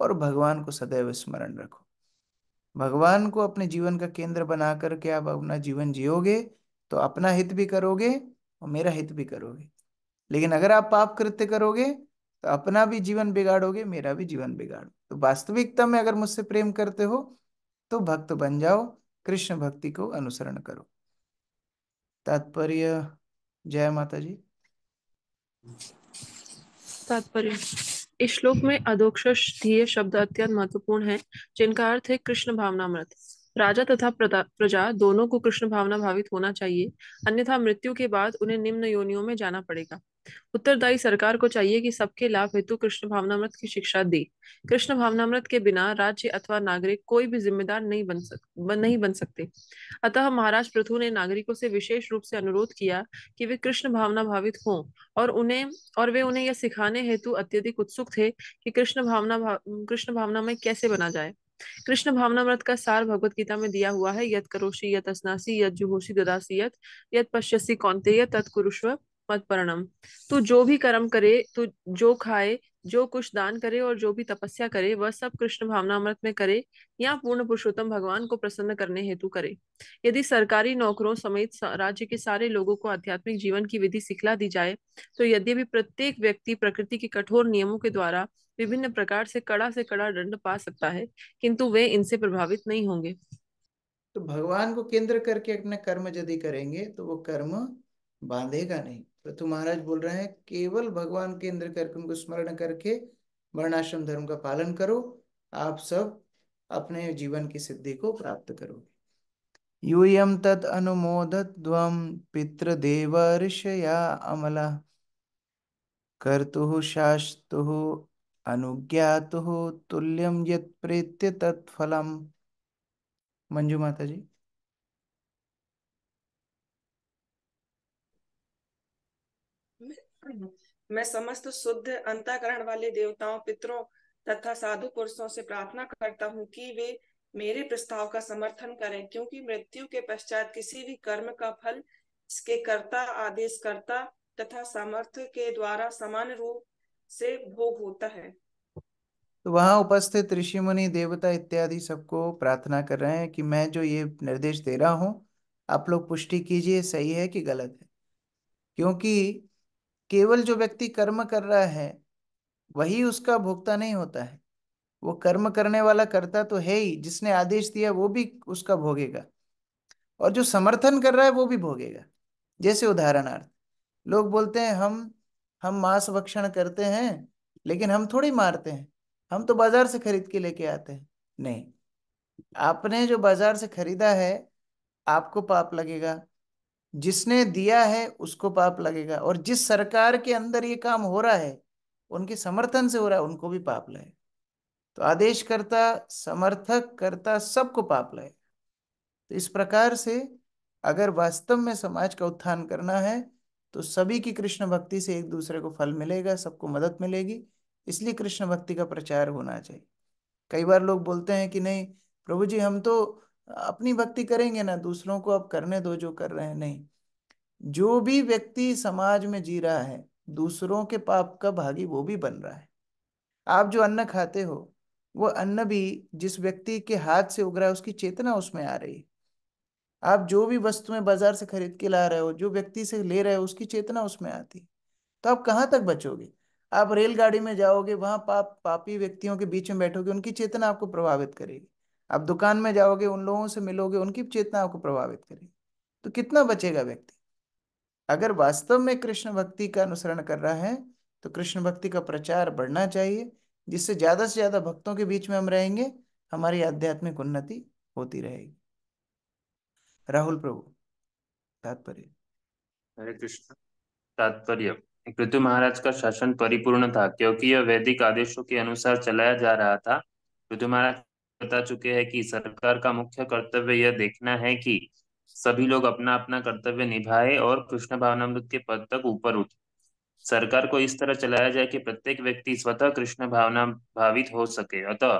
और भगवान को सदैव स्मरण रखो भगवान को अपने जीवन का केंद्र बना करके आप अपना जीवन जियोगे तो अपना हित भी करोगे और मेरा हित भी करोगे लेकिन अगर आप पाप कृत्य करोगे तो अपना भी जीवन बिगाड़ोगे मेरा भी जीवन बिगाड़ो तो वास्तविकता में अगर मुझसे प्रेम करते हो तो भक्त बन जाओ कृष्ण भक्ति को अनुसरण करो तात्पर्य जय माता जी तात्पर्य इस श्लोक में अधोक्ष शब्द अत्यंत महत्वपूर्ण है जिनका अर्थ है कृष्ण भावना मृत राजा तथा प्रजा दोनों को कृष्ण भावना भावित होना चाहिए अन्यथा मृत्यु के बाद उन्हें निम्न योनियों में जाना पड़ेगा उत्तरदायी सरकार को चाहिए कि सबके लाभ हेतु कृष्ण भावनामृत की शिक्षा दे कृष्ण भावनामृत के बिना राज्य अथवा नागरिक कोई भी जिम्मेदार नहीं बन सक बन, नहीं बन सकते अतः महाराज पृथु ने नागरिकों से विशेष रूप से अनुरोध किया कि वे कृष्ण भावना भावित हों और उन्हें और वे उन्हें यह सिखाने हेतु अत्यधिक उत्सुक थे कि कृष्ण भावना भा, कृष्ण भावना में कैसे बना जाए कृष्ण भावनामृत का सार भगवत गीता में दिया हुआ है यत करोशी यत असनासी यत जुहोशी ददासी यत यत पश्यसी कौनते यत तत्कुरुष्व मत परणम तू जो भी कर्म करे तू जो खाए जो कुछ दान करे और जो भी तपस्या करे वह सब कृष्ण अमृत में करे या पूर्ण पुरुषोत्तम भगवान को प्रसन्न करने हेतु करे यदि सरकारी नौकरों समेत राज्य के सारे लोगों को आध्यात्मिक जीवन की विधि सिखला दी जाए तो यद्यपि प्रत्येक व्यक्ति प्रकृति के कठोर नियमों के द्वारा विभिन्न प्रकार से कड़ा से कड़ा दंड पा सकता है किंतु वे इनसे प्रभावित नहीं होंगे तो भगवान को केंद्र करके अपने कर्म यदि करेंगे तो वो कर्म बांधेगा नहीं पृथु तो महाराज बोल रहे हैं केवल भगवान के इंद्र करके को स्मरण करके वर्णाश्रम धर्म का पालन करो आप सब अपने जीवन की सिद्धि को प्राप्त करोगे यूयम तत् अनुमोदत द्वम ऋष या अमल कर्तु शास्तु अनुज्ञातु तुल्यम यत प्रेत्य तत्फलम मंजू माता जी मैं समस्त शुद्ध अंतकरण वाले देवताओं पितरों तथा साधु पुरुषों से प्रार्थना करता हूँ कि वे मेरे प्रस्ताव का समर्थन करें क्योंकि मृत्यु के पश्चात किसी भी कर्म का फल इसके कर्ता आदेश करता तथा सामर्थ्य के द्वारा समान रूप से भोग होता है तो वहाँ उपस्थित ऋषि मुनि देवता इत्यादि सबको प्रार्थना कर रहे हैं कि मैं जो ये निर्देश दे रहा हूँ आप लोग पुष्टि कीजिए सही है कि गलत है क्योंकि केवल जो व्यक्ति कर्म कर रहा है वही उसका भोक्ता नहीं होता है वो कर्म करने वाला करता तो है ही जिसने आदेश दिया वो भी उसका भोगेगा और जो समर्थन कर रहा है वो भी भोगेगा जैसे उदाहरणार्थ लोग बोलते हैं हम हम मांस भक्षण करते हैं लेकिन हम थोड़ी मारते हैं हम तो बाजार से खरीद के लेके आते हैं नहीं आपने जो बाजार से खरीदा है आपको पाप लगेगा जिसने दिया है उसको पाप लगेगा और जिस सरकार के अंदर ये काम हो रहा है उनके समर्थन से हो रहा है उनको भी पाप लगेगा तो आदेश करता समर्थक करता सबको पाप लगेगा तो इस प्रकार से अगर वास्तव में समाज का उत्थान करना है तो सभी की कृष्ण भक्ति से एक दूसरे को फल मिलेगा सबको मदद मिलेगी इसलिए कृष्ण भक्ति का प्रचार होना चाहिए कई बार लोग बोलते हैं कि नहीं प्रभु जी हम तो अपनी भक्ति करेंगे ना दूसरों को आप करने दो जो कर रहे हैं नहीं जो भी व्यक्ति समाज में जी रहा है दूसरों के पाप का भागी वो भी बन रहा है आप जो अन्न खाते हो वो अन्न भी जिस व्यक्ति के हाथ से उग रहा है उसकी चेतना उसमें आ रही है आप जो भी वस्तुएं बाजार से खरीद के ला रहे हो जो व्यक्ति से ले रहे हो उसकी चेतना उसमें आती तो आप कहाँ तक बचोगे आप रेलगाड़ी में जाओगे वहां पाप पापी व्यक्तियों के बीच में बैठोगे उनकी चेतना आपको प्रभावित करेगी आप दुकान में जाओगे उन लोगों से मिलोगे उनकी चेतना आपको प्रभावित करेगी तो कितना बचेगा व्यक्ति अगर वास्तव में कृष्ण भक्ति का अनुसरण कर रहा है तो कृष्ण भक्ति का प्रचार बढ़ना चाहिए जिससे ज्यादा से ज्यादा भक्तों के बीच में हम रहेंगे हमारी आध्यात्मिक उन्नति होती रहेगी राहुल प्रभु तात्पर्य हरे कृष्ण तात्पर्य पृथ्वी महाराज का शासन परिपूर्ण था क्योंकि यह वैदिक आदेशों के अनुसार चलाया जा रहा था पृथ्वी महाराज बता चुके हैं कि सरकार का मुख्य कर्तव्य यह देखना है कि सभी लोग अपना अपना कर्तव्य निभाए और कृष्ण भावनामृत के पद तक ऊपर उठे सरकार को इस तरह चलाया जाए कि प्रत्येक व्यक्ति स्वतः कृष्ण भावना भावित हो सके अतः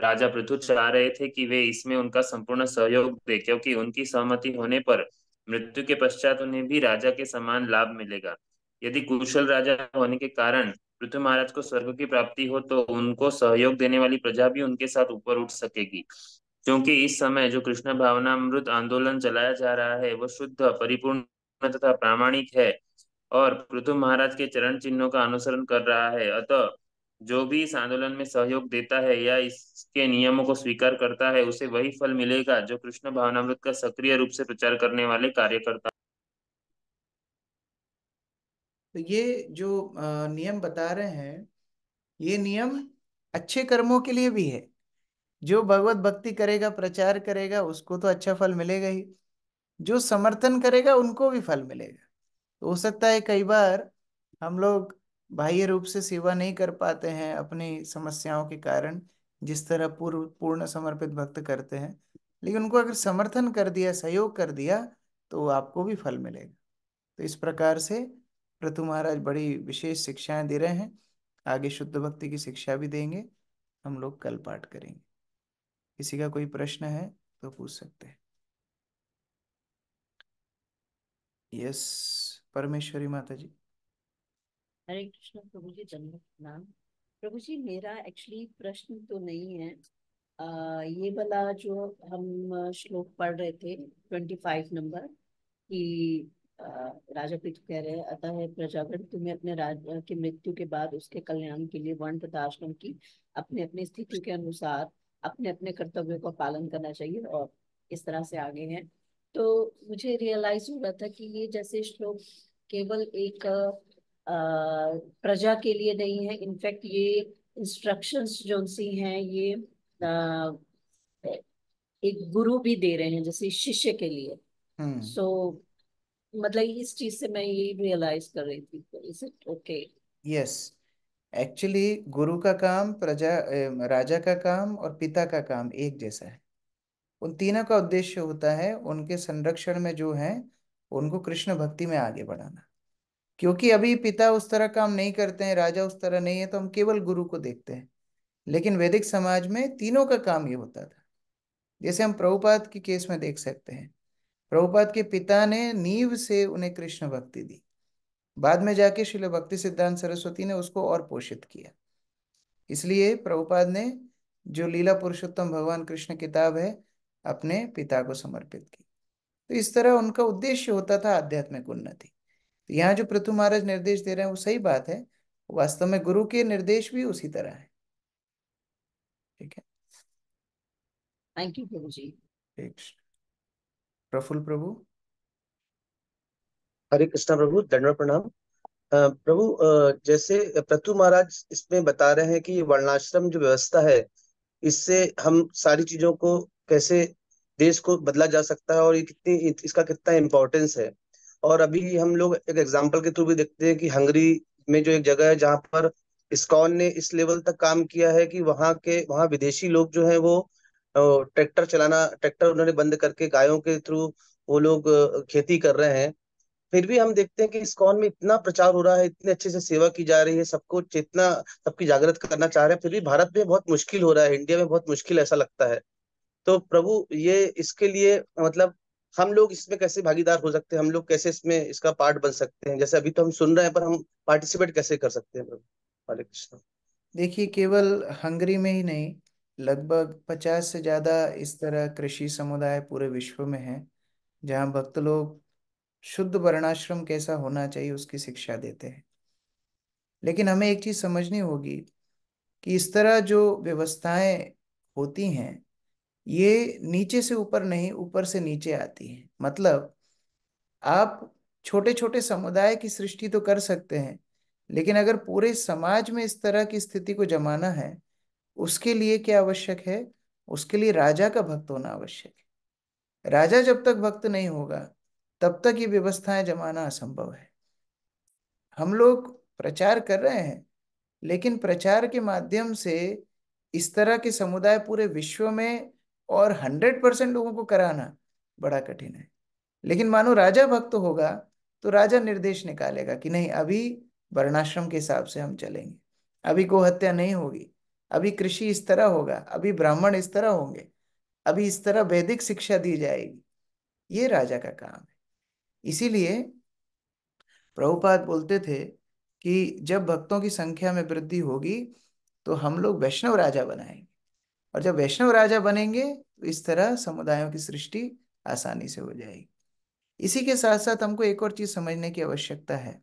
राजा पृथु चाह रहे थे कि वे इसमें उनका संपूर्ण सहयोग दे क्योंकि उनकी सहमति होने पर मृत्यु के पश्चात उन्हें भी राजा के समान लाभ मिलेगा यदि कुशल राजा होने के कारण पृथ्वी महाराज को स्वर्ग की प्राप्ति हो तो उनको सहयोग देने वाली प्रजा भी उनके साथ ऊपर उठ सकेगी क्योंकि इस समय जो कृष्ण भावनामृत आंदोलन चलाया जा रहा है वो शुद्ध परिपूर्ण तथा प्रामाणिक है और पृथ्वी महाराज के चरण चिन्हों का अनुसरण कर रहा है अतः जो भी इस आंदोलन में सहयोग देता है या इसके नियमों को स्वीकार करता है उसे वही फल मिलेगा जो कृष्ण भावनामृत का सक्रिय रूप से प्रचार करने वाले कार्यकर्ता तो ये जो नियम बता रहे हैं ये नियम अच्छे कर्मों के लिए भी है जो भगवत भक्ति करेगा प्रचार करेगा उसको तो अच्छा फल मिलेगा ही जो समर्थन करेगा उनको भी फल मिलेगा तो हो सकता है कई बार हम लोग बाह्य रूप से सेवा नहीं कर पाते हैं अपनी समस्याओं के कारण जिस तरह पूर्व पूर्ण समर्पित भक्त करते हैं लेकिन उनको अगर समर्थन कर दिया सहयोग कर दिया तो आपको भी फल मिलेगा तो इस प्रकार से प्रतु महाराज बड़ी विशेष शिक्षाएं दे रहे हैं आगे शुद्ध भक्ति की शिक्षा भी देंगे हम लोग कल पाठ करेंगे किसी का कोई प्रश्न है तो पूछ सकते हैं यस परमेश्वरी माता जी हरे कृष्ण प्रभु जी जन्म प्रभु जी मेरा एक्चुअली प्रश्न तो नहीं है आ, ये वाला जो हम श्लोक पढ़ रहे थे ट्वेंटी फाइव नंबर कि राजा पीठ कह रहे हैं अतः प्रजागण तुम्हें अपने राज की मृत्यु के बाद उसके कल्याण के लिए वर्ण तथा आश्रम की अपने अपने स्थिति के अनुसार अपने अपने कर्तव्यों का पालन करना चाहिए और इस तरह से आगे हैं तो मुझे रियलाइज हो रहा था कि ये जैसे श्लोक केवल एक आ, प्रजा के लिए नहीं है इनफैक्ट ये इंस्ट्रक्शंस जो सी हैं ये आ, एक गुरु भी दे रहे हैं जैसे शिष्य के लिए सो हम्म। so, मतलब इस चीज से मैं यही रियलाइज कर रही थी is it okay yes actually गुरु का काम प्रजा राजा का काम और पिता का काम एक जैसा है उन तीनों का उद्देश्य होता है उनके संरक्षण में जो है उनको कृष्ण भक्ति में आगे बढ़ाना क्योंकि अभी पिता उस तरह काम नहीं करते हैं राजा उस तरह नहीं है तो हम केवल गुरु को देखते हैं लेकिन वैदिक समाज में तीनों का काम ये होता था जैसे हम प्रभुपाद के केस में देख सकते हैं प्रभुपाद के पिता ने नींव से उन्हें कृष्ण भक्ति दी बाद में जाके शिल भक्ति सिद्धांत सरस्वती ने उसको और पोषित किया इसलिए प्रभुपाद ने जो लीला पुरुषोत्तम भगवान कृष्ण किताब है अपने पिता को समर्पित की तो इस तरह उनका उद्देश्य होता था आध्यात्मिक उन्नति तो यहाँ जो पृथ्वी महाराज निर्देश दे रहे हैं वो सही बात है वास्तव में गुरु के निर्देश भी उसी तरह है ठीक है थैंक यू गुरु जी प्रफुल प्रभु हरे कृष्णा प्रभु दंडवत प्रणाम प्रभु जैसे प्रथु महाराज इसमें बता रहे हैं कि वर्णाश्रम जो व्यवस्था है इससे हम सारी चीजों को कैसे देश को बदला जा सकता है और ये कितनी इसका कितना इम्पोर्टेंस है और अभी हम लोग एक एग्जाम्पल के थ्रू भी देखते हैं कि हंगरी में जो एक जगह है जहाँ पर इस्कॉन ने इस लेवल तक काम किया है कि वहाँ के वहाँ विदेशी लोग जो है वो ट्रैक्टर चलाना ट्रैक्टर उन्होंने बंद करके गायों के थ्रू वो लोग खेती कर रहे हैं फिर भी हम देखते हैं कि इस्कॉन में इतना प्रचार हो रहा है इतने अच्छे से सेवा की जा रही है सबको चेतना सबकी जागृत करना चाह रहे हैं फिर भी भारत में बहुत मुश्किल हो रहा है इंडिया में बहुत मुश्किल ऐसा लगता है तो प्रभु ये इसके लिए मतलब हम लोग इसमें कैसे भागीदार हो सकते हैं हम लोग कैसे इसमें इसका पार्ट बन सकते हैं जैसे अभी तो हम सुन रहे हैं पर हम पार्टिसिपेट कैसे कर सकते हैं प्रभु हरे कृष्ण देखिए केवल हंगरी में ही नहीं लगभग पचास से ज़्यादा इस तरह कृषि समुदाय पूरे विश्व में हैं जहाँ भक्त लोग शुद्ध वर्णाश्रम कैसा होना चाहिए उसकी शिक्षा देते हैं लेकिन हमें एक चीज़ समझनी होगी कि इस तरह जो व्यवस्थाएं होती हैं ये नीचे से ऊपर नहीं ऊपर से नीचे आती हैं मतलब आप छोटे छोटे समुदाय की सृष्टि तो कर सकते हैं लेकिन अगर पूरे समाज में इस तरह की स्थिति को जमाना है उसके लिए क्या आवश्यक है उसके लिए राजा का भक्त होना आवश्यक है राजा जब तक भक्त नहीं होगा तब तक ये व्यवस्थाएं जमाना असंभव है हम लोग प्रचार कर रहे हैं लेकिन प्रचार के माध्यम से इस तरह के समुदाय पूरे विश्व में और हंड्रेड परसेंट लोगों को कराना बड़ा कठिन है लेकिन मानो राजा भक्त होगा तो राजा निर्देश निकालेगा कि नहीं अभी वर्णाश्रम के हिसाब से हम चलेंगे अभी को हत्या नहीं होगी अभी कृषि इस तरह होगा अभी ब्राह्मण इस तरह होंगे अभी इस तरह वैदिक शिक्षा दी जाएगी ये राजा का काम है इसीलिए प्रभुपाद बोलते थे कि जब भक्तों की संख्या में वृद्धि होगी तो हम लोग वैष्णव राजा बनाएंगे और जब वैष्णव राजा बनेंगे तो इस तरह समुदायों की सृष्टि आसानी से हो जाएगी इसी के साथ साथ हमको एक और चीज समझने की आवश्यकता है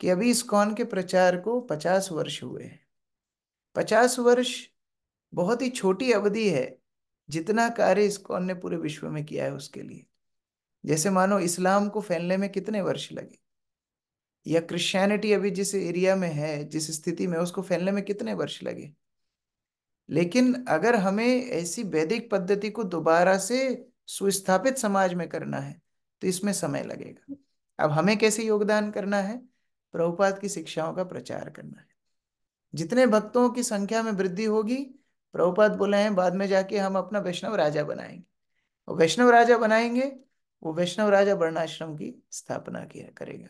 कि अभी इस कौन के प्रचार को पचास वर्ष हुए हैं पचास वर्ष बहुत ही छोटी अवधि है जितना कार्य इसको ने पूरे विश्व में किया है उसके लिए जैसे मानो इस्लाम को फैलने में कितने वर्ष लगे या क्रिश्चियनिटी अभी जिस एरिया में है जिस स्थिति में उसको फैलने में कितने वर्ष लगे लेकिन अगर हमें ऐसी वैदिक पद्धति को दोबारा से सुस्थापित समाज में करना है तो इसमें समय लगेगा अब हमें कैसे योगदान करना है प्रभुपात की शिक्षाओं का प्रचार करना है जितने भक्तों की संख्या में वृद्धि होगी प्रभुपाद बोले हैं बाद में जाके हम अपना वैष्णव राजा बनाएंगे और वैष्णव राजा बनाएंगे वो वैष्णव राजा वर्णाश्रम की स्थापना किया करेगा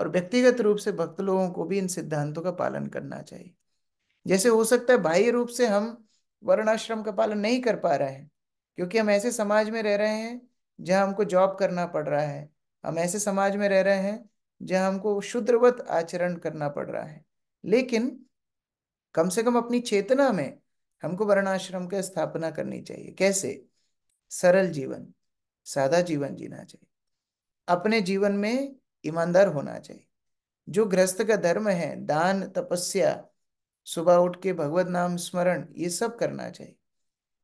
और व्यक्तिगत रूप से भक्त लोगों को भी इन सिद्धांतों का पालन करना चाहिए जैसे हो सकता है बाह्य रूप से हम वर्णाश्रम का पालन नहीं कर पा रहे हैं क्योंकि हम ऐसे समाज में रह रहे हैं जहाँ हमको जॉब करना पड़ रहा है हम ऐसे समाज में रह रहे हैं जहाँ हमको शुद्रवत आचरण करना पड़ रहा है लेकिन कम से कम अपनी चेतना में हमको वर्णाश्रम की स्थापना करनी चाहिए कैसे सरल जीवन सादा जीवन जीना चाहिए अपने जीवन में ईमानदार होना चाहिए जो गृहस्थ का धर्म है दान तपस्या सुबह उठ के भगवत नाम स्मरण ये सब करना चाहिए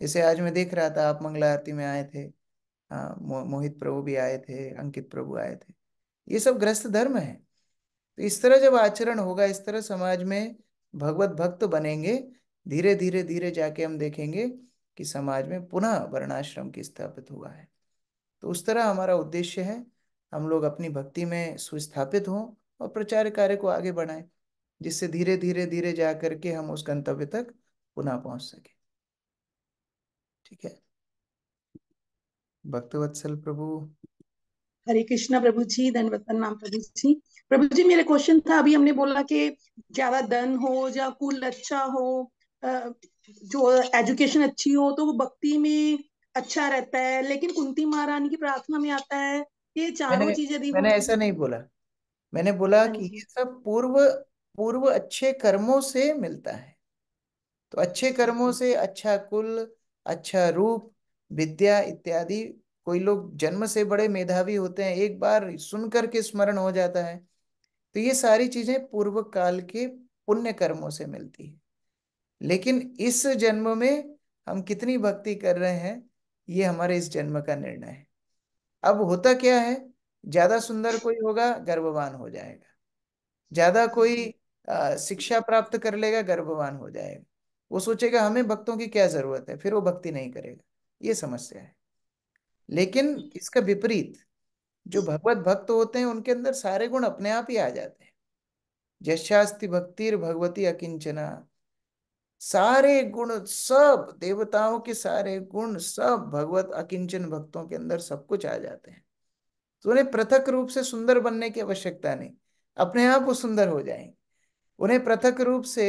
जैसे आज मैं देख रहा था आप मंगला आरती में आए थे हाँ मो, मोहित प्रभु भी आए थे अंकित प्रभु आए थे ये सब ग्रस्त धर्म है तो इस तरह जब आचरण होगा इस तरह समाज में भगवत भक्त बनेंगे धीरे धीरे धीरे जाके हम देखेंगे कि समाज में पुनः वर्णाश्रम की स्थापित हुआ है तो उस तरह हमारा उद्देश्य है हम लोग अपनी भक्ति में सुस्थापित हों और प्रचार कार्य को आगे बढ़ाएं जिससे धीरे धीरे धीरे जा करके हम उस गंतव्य तक पुनः पहुंच सके ठीक है भक्तवत्सल प्रभु हरे कृष्णा प्रभु जी धनवतन नाम प्रभु जी प्रभु जी मेरा क्वेश्चन था अभी हमने बोला कि ज्यादा धन हो या कुल अच्छा हो जो एजुकेशन अच्छी हो तो वो भक्ति में अच्छा रहता है लेकिन कुंती महारानी की प्रार्थना में आता है ये चारों चीजें मैंने ऐसा नहीं बोला मैंने बोला हाँ कि ये सब पूर्व पूर्व अच्छे कर्मों से मिलता है तो अच्छे कर्मों हाँ। से अच्छा कुल अच्छा रूप विद्या इत्यादि कोई लोग जन्म से बड़े मेधावी होते हैं एक बार सुन करके स्मरण हो जाता है तो ये सारी चीजें पूर्व काल के पुण्य कर्मों से मिलती है लेकिन इस जन्म में हम कितनी भक्ति कर रहे हैं ये हमारे इस जन्म का निर्णय है अब होता क्या है ज्यादा सुंदर कोई होगा गर्भवान हो जाएगा ज्यादा कोई आ, हम्म। शिक्षा प्राप्त कर लेगा गर्भवान हो जाएगा वो सोचेगा हमें भक्तों की क्या जरूरत है फिर वो भक्ति नहीं करेगा ये समस्या है लेकिन हम्म। इसका विपरीत जो भगवत भक्त होते हैं उनके अंदर सारे गुण अपने आप ही आ जाते हैं जशास्ति भक्तिर भगवती अकिंचना सारे गुण सब देवताओं के सारे गुण सब भगवत अकिंचन भक्तों के अंदर सब कुछ आ जाते हैं तो उन्हें पृथक रूप से सुंदर बनने की आवश्यकता नहीं अपने आप वो सुंदर हो जाएंगे उन्हें पृथक रूप से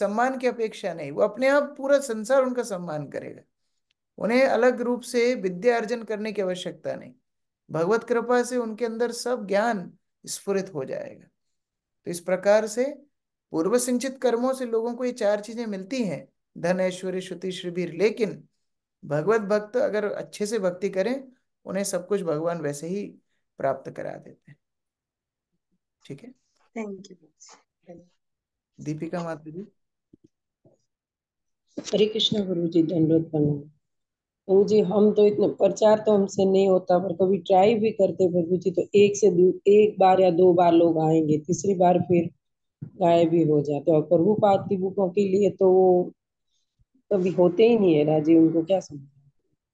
सम्मान की अपेक्षा नहीं वो अपने आप पूरा संसार उनका सम्मान करेगा उन्हें अलग रूप से विद्या अर्जन करने की आवश्यकता नहीं भगवत कृपा से उनके अंदर सब ज्ञान स्फुरित हो जाएगा तो इस प्रकार से पूर्व सिंचित कर्मों से लोगों को ये चार चीजें मिलती हैं धन ऐश्वर्य श्रुति श्रीवीर लेकिन भगवत भक्त अगर अच्छे से भक्ति करें उन्हें सब कुछ भगवान वैसे ही प्राप्त करा देते हैं ठीक है थैंक यू दीपिका माता जी हरे कृष्ण गुरु जी धन्यवाद प्रभु जी हम तो इतने प्रचार तो हमसे नहीं होता पर कभी ट्राई भी करते प्रभु जी तो एक से एक बार या दो बार लोग आएंगे तीसरी बार फिर गायब भी हो जाते और प्रभुपाद की बुकों के लिए तो वो कभी होते ही नहीं है राजी उनको क्या समझ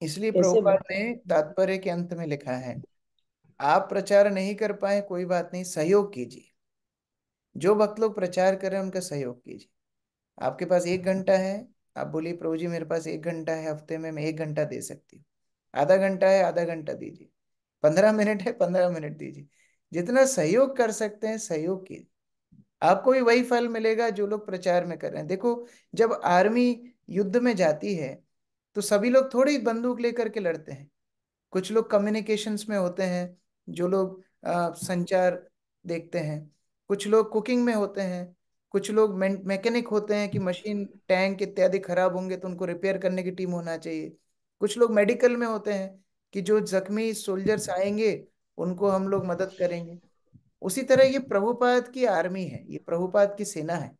इसलिए प्रभुपाद ने तात्पर्य के अंत में लिखा है आप प्रचार नहीं कर पाए कोई बात नहीं सहयोग कीजिए जो भक्त लोग प्रचार करें उनका सहयोग कीजिए आपके पास एक घंटा है आप बोलिए प्रभु जी मेरे पास एक घंटा है हफ्ते में मैं एक घंटा दे सकती हूँ आधा घंटा है आधा घंटा दीजिए पंद्रह मिनट है पंद्रह मिनट दीजिए जितना सहयोग कर सकते हैं सहयोग की आपको भी वही फल मिलेगा जो लोग प्रचार में कर रहे हैं देखो जब आर्मी युद्ध में जाती है तो सभी लोग थोड़ी बंदूक लेकर के लड़ते हैं कुछ लोग कम्युनिकेशंस में होते हैं जो लोग संचार देखते हैं कुछ लोग कुकिंग में होते हैं कुछ लोग मैकेनिक होते हैं कि हम्म। मशीन टैंक इत्यादि खराब होंगे तो उनको रिपेयर करने की टीम होना चाहिए कुछ लोग मेडिकल में होते हैं कि जो जख्मी सोल्जर्स हम्म। आएंगे उनको हम लोग मदद करेंगे उसी तरह ये प्रभुपाद की आर्मी है ये प्रभुपाद की सेना है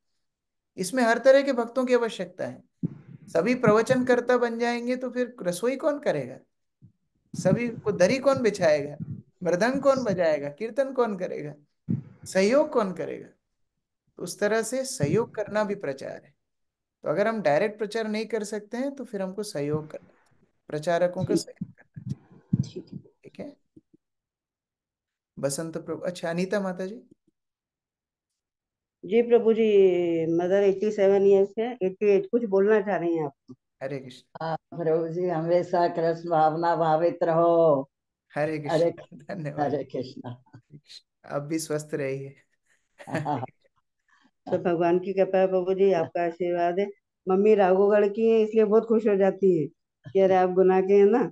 इसमें हर तरह के भक्तों की आवश्यकता है सभी प्रवचनकर्ता बन जाएंगे तो फिर रसोई कौन करेगा सभी को दरी कौन बिछाएगा मृदंग कौन बजाएगा कीर्तन कौन करेगा सहयोग कौन करेगा तो उस तरह से सहयोग हम्म। करना भी प्रचार है तो अगर हम डायरेक्ट प्रचार नहीं कर सकते हैं तो फिर हमको सहयोग करना प्रचारकों का सहयोग करना ठीक है बसंत प्रभु अच्छा अनिता माता जी जी प्रभु जी मदर एट्टी सेवन ईयर्स है एट्टी एट कुछ बोलना चाह रही हैं आपको हरे कृष्ण प्रभु जी हमेशा कृष्ण भावना भावित रहो हरे कृष्ण धन्यवाद हरे कृष्ण आप भी स्वस्थ रहिए हाँ, हाँ, हाँ। तो भगवान की कृपा है बाबू जी आपका आशीर्वाद है मम्मी राघोगढ़ की है इसलिए बहुत खुश हो जाती है कि अरे आप गुना के है ना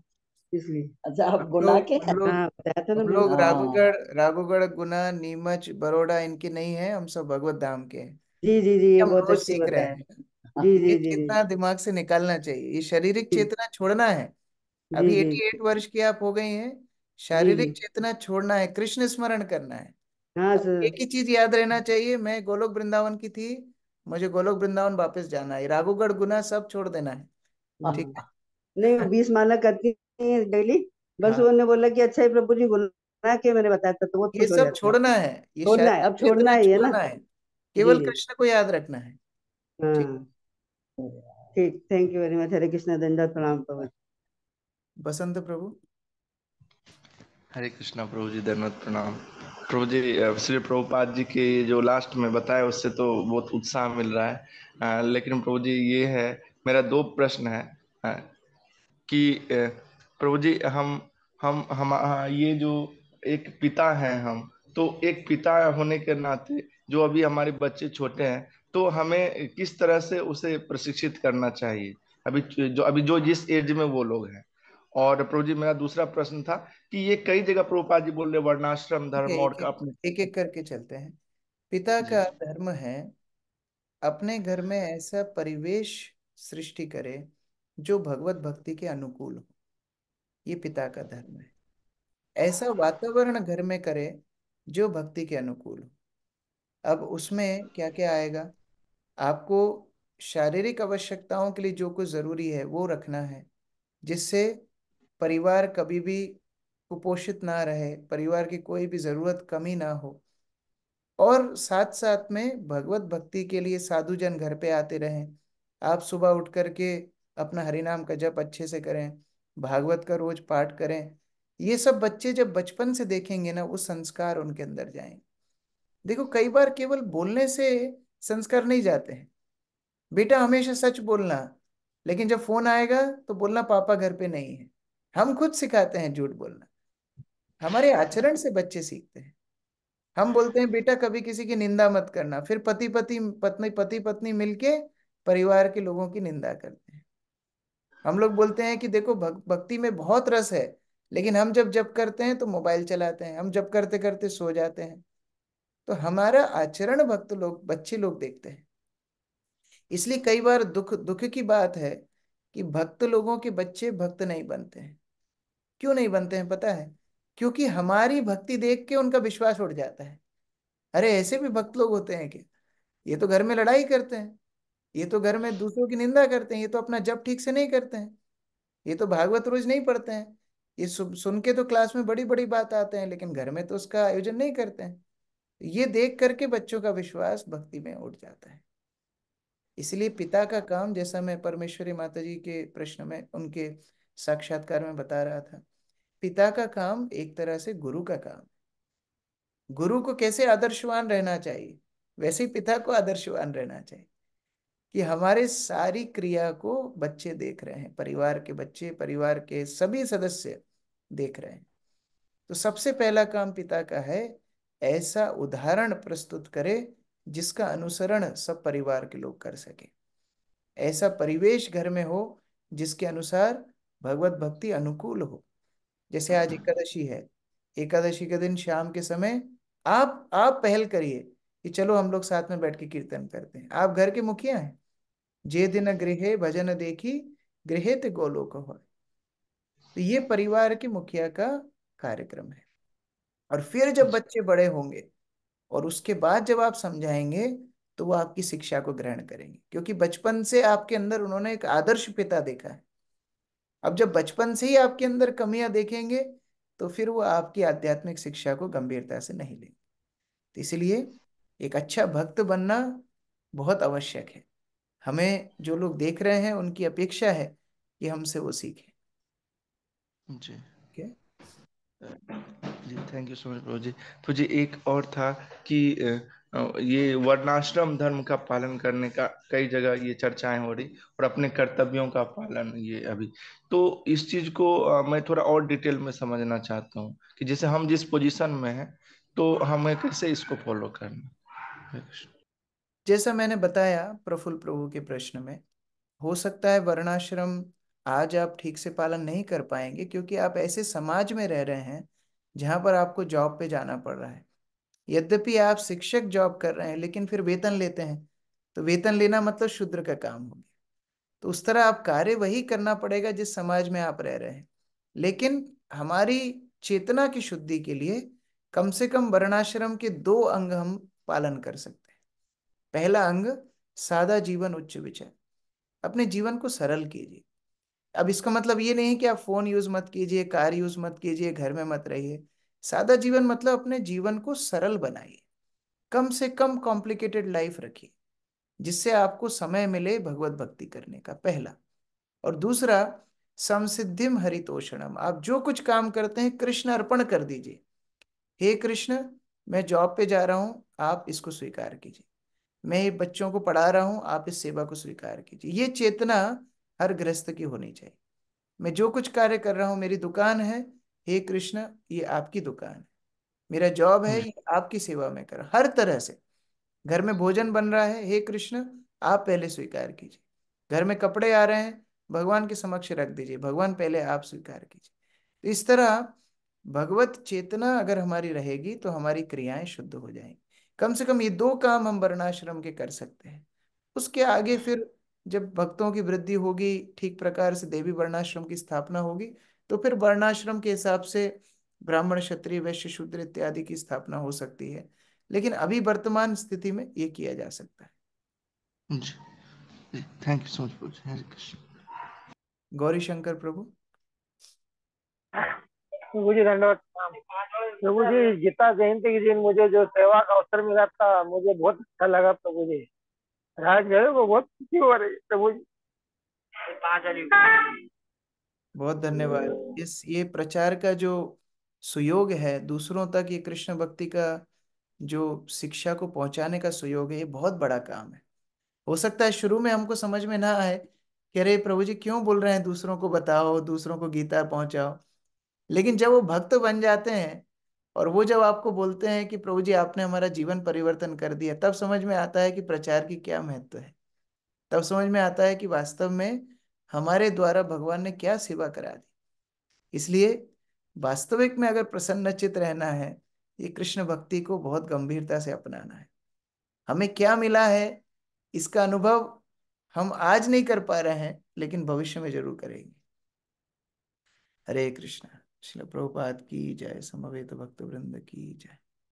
इसलिए अच्छा आप गुना के हाँ बताया था ना लोग हाँ। राघोगढ़ राघोगढ़ गुना नीमच बड़ोड़ा इनके नहीं है हम सब भगवत धाम के हैं जी जी जी बहुत अच्छी सीख रहे हैं जी जी जी चेतना दिमाग से निकालना चाहिए ये शारीरिक चेतना छोड़ना है अभी 88 वर्ष की आप हो गई हैं शारीरिक चेतना छोड़ना है कृष्ण स्मरण करना है हाँ तो सर एक ही चीज याद रहना चाहिए मैं गोलोक वृंदावन की थी मुझे गोलोक वृंदावन वापस जाना है राघोगढ़ गुना सब छोड़ देना है हाँ। ठीक है नहीं बीस माला करती है डेली बस हाँ। उन्होंने बोला कि अच्छा ही प्रभु जी गुना के मैंने बताया था तो वो ये सब छोड़ना है ये छोड़ना है अब छोड़ना ही है ना केवल कृष्ण को याद रखना है ठीक thank you very much Hare Krishna दंडा प्रणाम प्रभु बसंत प्रभु हरे कृष्णा प्रभु जी धन्यवाद प्रणाम प्रभु जी श्री प्रभुपाद जी के जो लास्ट में बताए उससे तो बहुत उत्साह मिल रहा है आ, लेकिन प्रभु जी ये है मेरा दो प्रश्न है आ, कि प्रभु जी हम हम हम ये जो एक पिता हैं हम तो एक पिता होने के नाते जो अभी हमारे बच्चे छोटे हैं तो हमें किस तरह से उसे प्रशिक्षित करना चाहिए अभी जो अभी जो जिस एज में वो लोग हैं और प्रभु जी मेरा दूसरा प्रश्न था कि ये कई जगह प्रभुपाद जी बोल रहे वर्णाश्रम धर्म और एक, अपने एक एक करके चलते हैं पिता का धर्म है अपने घर में ऐसा परिवेश सृष्टि करे जो भगवत भक्ति के अनुकूल हो ये पिता का धर्म है ऐसा वातावरण घर में करे जो भक्ति के अनुकूल हो अब उसमें क्या क्या आएगा आपको शारीरिक आवश्यकताओं के लिए जो कुछ जरूरी है वो रखना है जिससे परिवार कभी भी कुपोषित ना रहे परिवार की कोई भी ज़रूरत कमी ना हो और साथ साथ में भगवत भक्ति के लिए साधु जन घर पे आते रहें आप सुबह उठ करके अपना हरिनाम का जप अच्छे से करें भागवत का रोज पाठ करें ये सब बच्चे जब बचपन से देखेंगे ना वो संस्कार उनके अंदर जाएंगे देखो कई बार केवल बोलने से संस्कार नहीं जाते हैं बेटा हमेशा सच बोलना लेकिन जब फोन आएगा तो बोलना पापा घर पे नहीं है हम खुद सिखाते हैं झूठ बोलना हमारे आचरण से बच्चे सीखते हैं हम बोलते हैं बेटा कभी किसी की निंदा मत करना फिर पति पति पत्नी पति पत्नी मिलके परिवार के लोगों की निंदा करते हैं हम लोग बोलते हैं कि देखो भक्ति में बहुत रस है लेकिन हम जब जब करते हैं तो मोबाइल चलाते हैं हम जब करते करते सो जाते हैं तो हमारा आचरण भक्त लोग बच्चे लोग देखते हैं इसलिए कई बार दुख दुख की बात है कि भक्त लोगों के बच्चे भक्त नहीं बनते हैं क्यों नहीं बनते हैं पता है क्योंकि हमारी भक्ति देख के उनका विश्वास उठ जाता है अरे ऐसे भी भक्त लोग होते हैं क्या ये तो घर में लड़ाई करते हैं ये तो घर में दूसरों की निंदा करते हैं ये तो अपना जब ठीक से नहीं करते हैं ये तो भागवत रोज नहीं पढ़ते हैं ये सुन के तो क्लास में बड़ी बड़ी बात आते हैं लेकिन घर में तो उसका आयोजन नहीं करते हैं ये देख करके बच्चों का विश्वास भक्ति में उठ जाता है इसलिए पिता का काम जैसा मैं परमेश्वरी माता जी के प्रश्न में उनके साक्षात्कार में बता रहा था पिता का काम एक तरह से गुरु का काम गुरु को कैसे आदर्शवान रहना चाहिए वैसे ही पिता को आदर्शवान रहना चाहिए कि हमारे सारी क्रिया को बच्चे देख रहे हैं परिवार के बच्चे परिवार के सभी सदस्य देख रहे हैं तो सबसे पहला काम पिता का है ऐसा उदाहरण प्रस्तुत करे जिसका अनुसरण सब परिवार के लोग कर सके ऐसा परिवेश घर में हो जिसके अनुसार भगवत भक्ति अनुकूल हो जैसे आज हाँ। एकादशी है एकादशी के दिन शाम के समय आप आप पहल करिए कि चलो हम लोग साथ में बैठ के कीर्तन करते हैं आप घर के मुखिया हैं जे दिन हाँ। गृह भजन देखी गृह ते गोलोक हो तो ये परिवार के मुखिया का कार्यक्रम है और फिर जब अच्छा। बच्चे बड़े होंगे और उसके बाद जब आप समझाएंगे तो वो आपकी शिक्षा को ग्रहण करेंगे क्योंकि बचपन से आपके अंदर उन्होंने एक आदर्श पिता देखा है अब जब बचपन से ही आपके अंदर कमियां देखेंगे तो फिर वो आपकी आध्यात्मिक शिक्षा को गंभीरता से नहीं लेंगे तो इसलिए एक अच्छा भक्त बनना बहुत आवश्यक है हमें जो लोग देख रहे हैं उनकी अपेक्षा है कि हमसे वो सीखे जी जी थैंक यू सो मच प्रभु जी तो जी एक और था कि ये वर्णाश्रम धर्म का पालन करने का कई जगह ये चर्चाएं हो रही और अपने कर्तव्यों का पालन ये अभी तो इस चीज को मैं थोड़ा और डिटेल में समझना चाहता हूँ कि जैसे हम जिस पोजीशन में हैं तो हमें कैसे इसको फॉलो करना जैसा मैंने बताया प्रफुल प्रभु के प्रश्न में हो सकता है वर्णाश्रम आज आप ठीक से पालन नहीं कर पाएंगे क्योंकि आप ऐसे समाज में रह रहे हैं जहां पर आपको जॉब पे जाना पड़ रहा है यद्यपि आप शिक्षक जॉब कर रहे हैं लेकिन फिर वेतन लेते हैं तो वेतन लेना मतलब शुद्र का काम हो गया तो उस तरह आप कार्य वही करना पड़ेगा जिस समाज में आप रह रहे हैं लेकिन हमारी चेतना की शुद्धि के लिए कम से कम वर्णाश्रम के दो अंग हम पालन कर सकते हैं पहला अंग सादा जीवन उच्च विचार अपने जीवन को सरल कीजिए अब इसका मतलब ये नहीं कि आप फोन यूज मत कीजिए कार यूज मत कीजिए घर में मत रहिए सादा जीवन मतलब अपने जीवन को सरल बनाइए कम से कम कॉम्प्लिकेटेड लाइफ रखिए जिससे आपको समय मिले भगवत भक्ति करने का पहला और दूसरा समसिद्धिम हरितोषणम आप जो कुछ काम करते हैं कृष्ण अर्पण कर दीजिए हे कृष्ण मैं जॉब पे जा रहा हूँ आप इसको स्वीकार कीजिए मैं ये बच्चों को पढ़ा रहा हूं आप इस सेवा को स्वीकार कीजिए ये चेतना हर गृहस्थ की होनी चाहिए मैं जो कुछ कार्य कर रहा हूँ मेरी दुकान है हे कृष्ण ये आपकी दुकान है मेरा जॉब है ये आपकी सेवा में कर हर तरह से घर में भोजन बन रहा है हे कृष्ण आप पहले स्वीकार कीजिए घर में कपड़े आ रहे हैं भगवान के समक्ष रख दीजिए भगवान पहले आप स्वीकार कीजिए तो इस तरह भगवत चेतना अगर हमारी रहेगी तो हमारी क्रियाएं शुद्ध हो जाएंगी कम से कम ये दो काम हम वर्णाश्रम के कर सकते हैं उसके आगे फिर जब भक्तों की वृद्धि होगी ठीक प्रकार से देवी वर्णाश्रम की स्थापना होगी तो फिर वर्णाश्रम के हिसाब से ब्राह्मण क्षत्रिय वैश्य शूद्र इत्यादि की स्थापना हो सकती है लेकिन अभी वर्तमान स्थिति में ये किया जा सकता है thank you so much Hare Krishna Gauri Shankar प्रभु प्रभु जी धन्यवाद प्रभु जी गीता जयंती के दिन मुझे जो सेवा का अवसर मिला था मुझे बहुत अच्छा लगा प्रभु जी राज गए वो बहुत खुशी हो रही प्रभु जी बहुत धन्यवाद इस ये प्रचार का जो सुयोग है दूसरों तक ये कृष्ण भक्ति का जो शिक्षा को पहुंचाने का सुयोग है ये बहुत बड़ा काम है हो सकता है शुरू में हमको समझ में ना आए कि अरे प्रभु जी क्यों बोल रहे हैं दूसरों को बताओ दूसरों को गीता पहुंचाओ लेकिन जब वो भक्त बन जाते हैं और वो जब आपको बोलते हैं कि प्रभु जी आपने हमारा जीवन परिवर्तन कर दिया तब समझ में आता है कि प्रचार की क्या महत्व है तब समझ में आता है कि वास्तव में हमारे द्वारा भगवान ने क्या सेवा करा दी इसलिए वास्तविक में अगर प्रसन्नचित रहना है ये कृष्ण भक्ति को बहुत गंभीरता से अपनाना है हमें क्या मिला है इसका अनुभव हम आज नहीं कर पा रहे हैं लेकिन भविष्य में जरूर करेंगे हरे कृष्ण श्री प्रभुपाद की जय समवेत भक्त वृंद की जय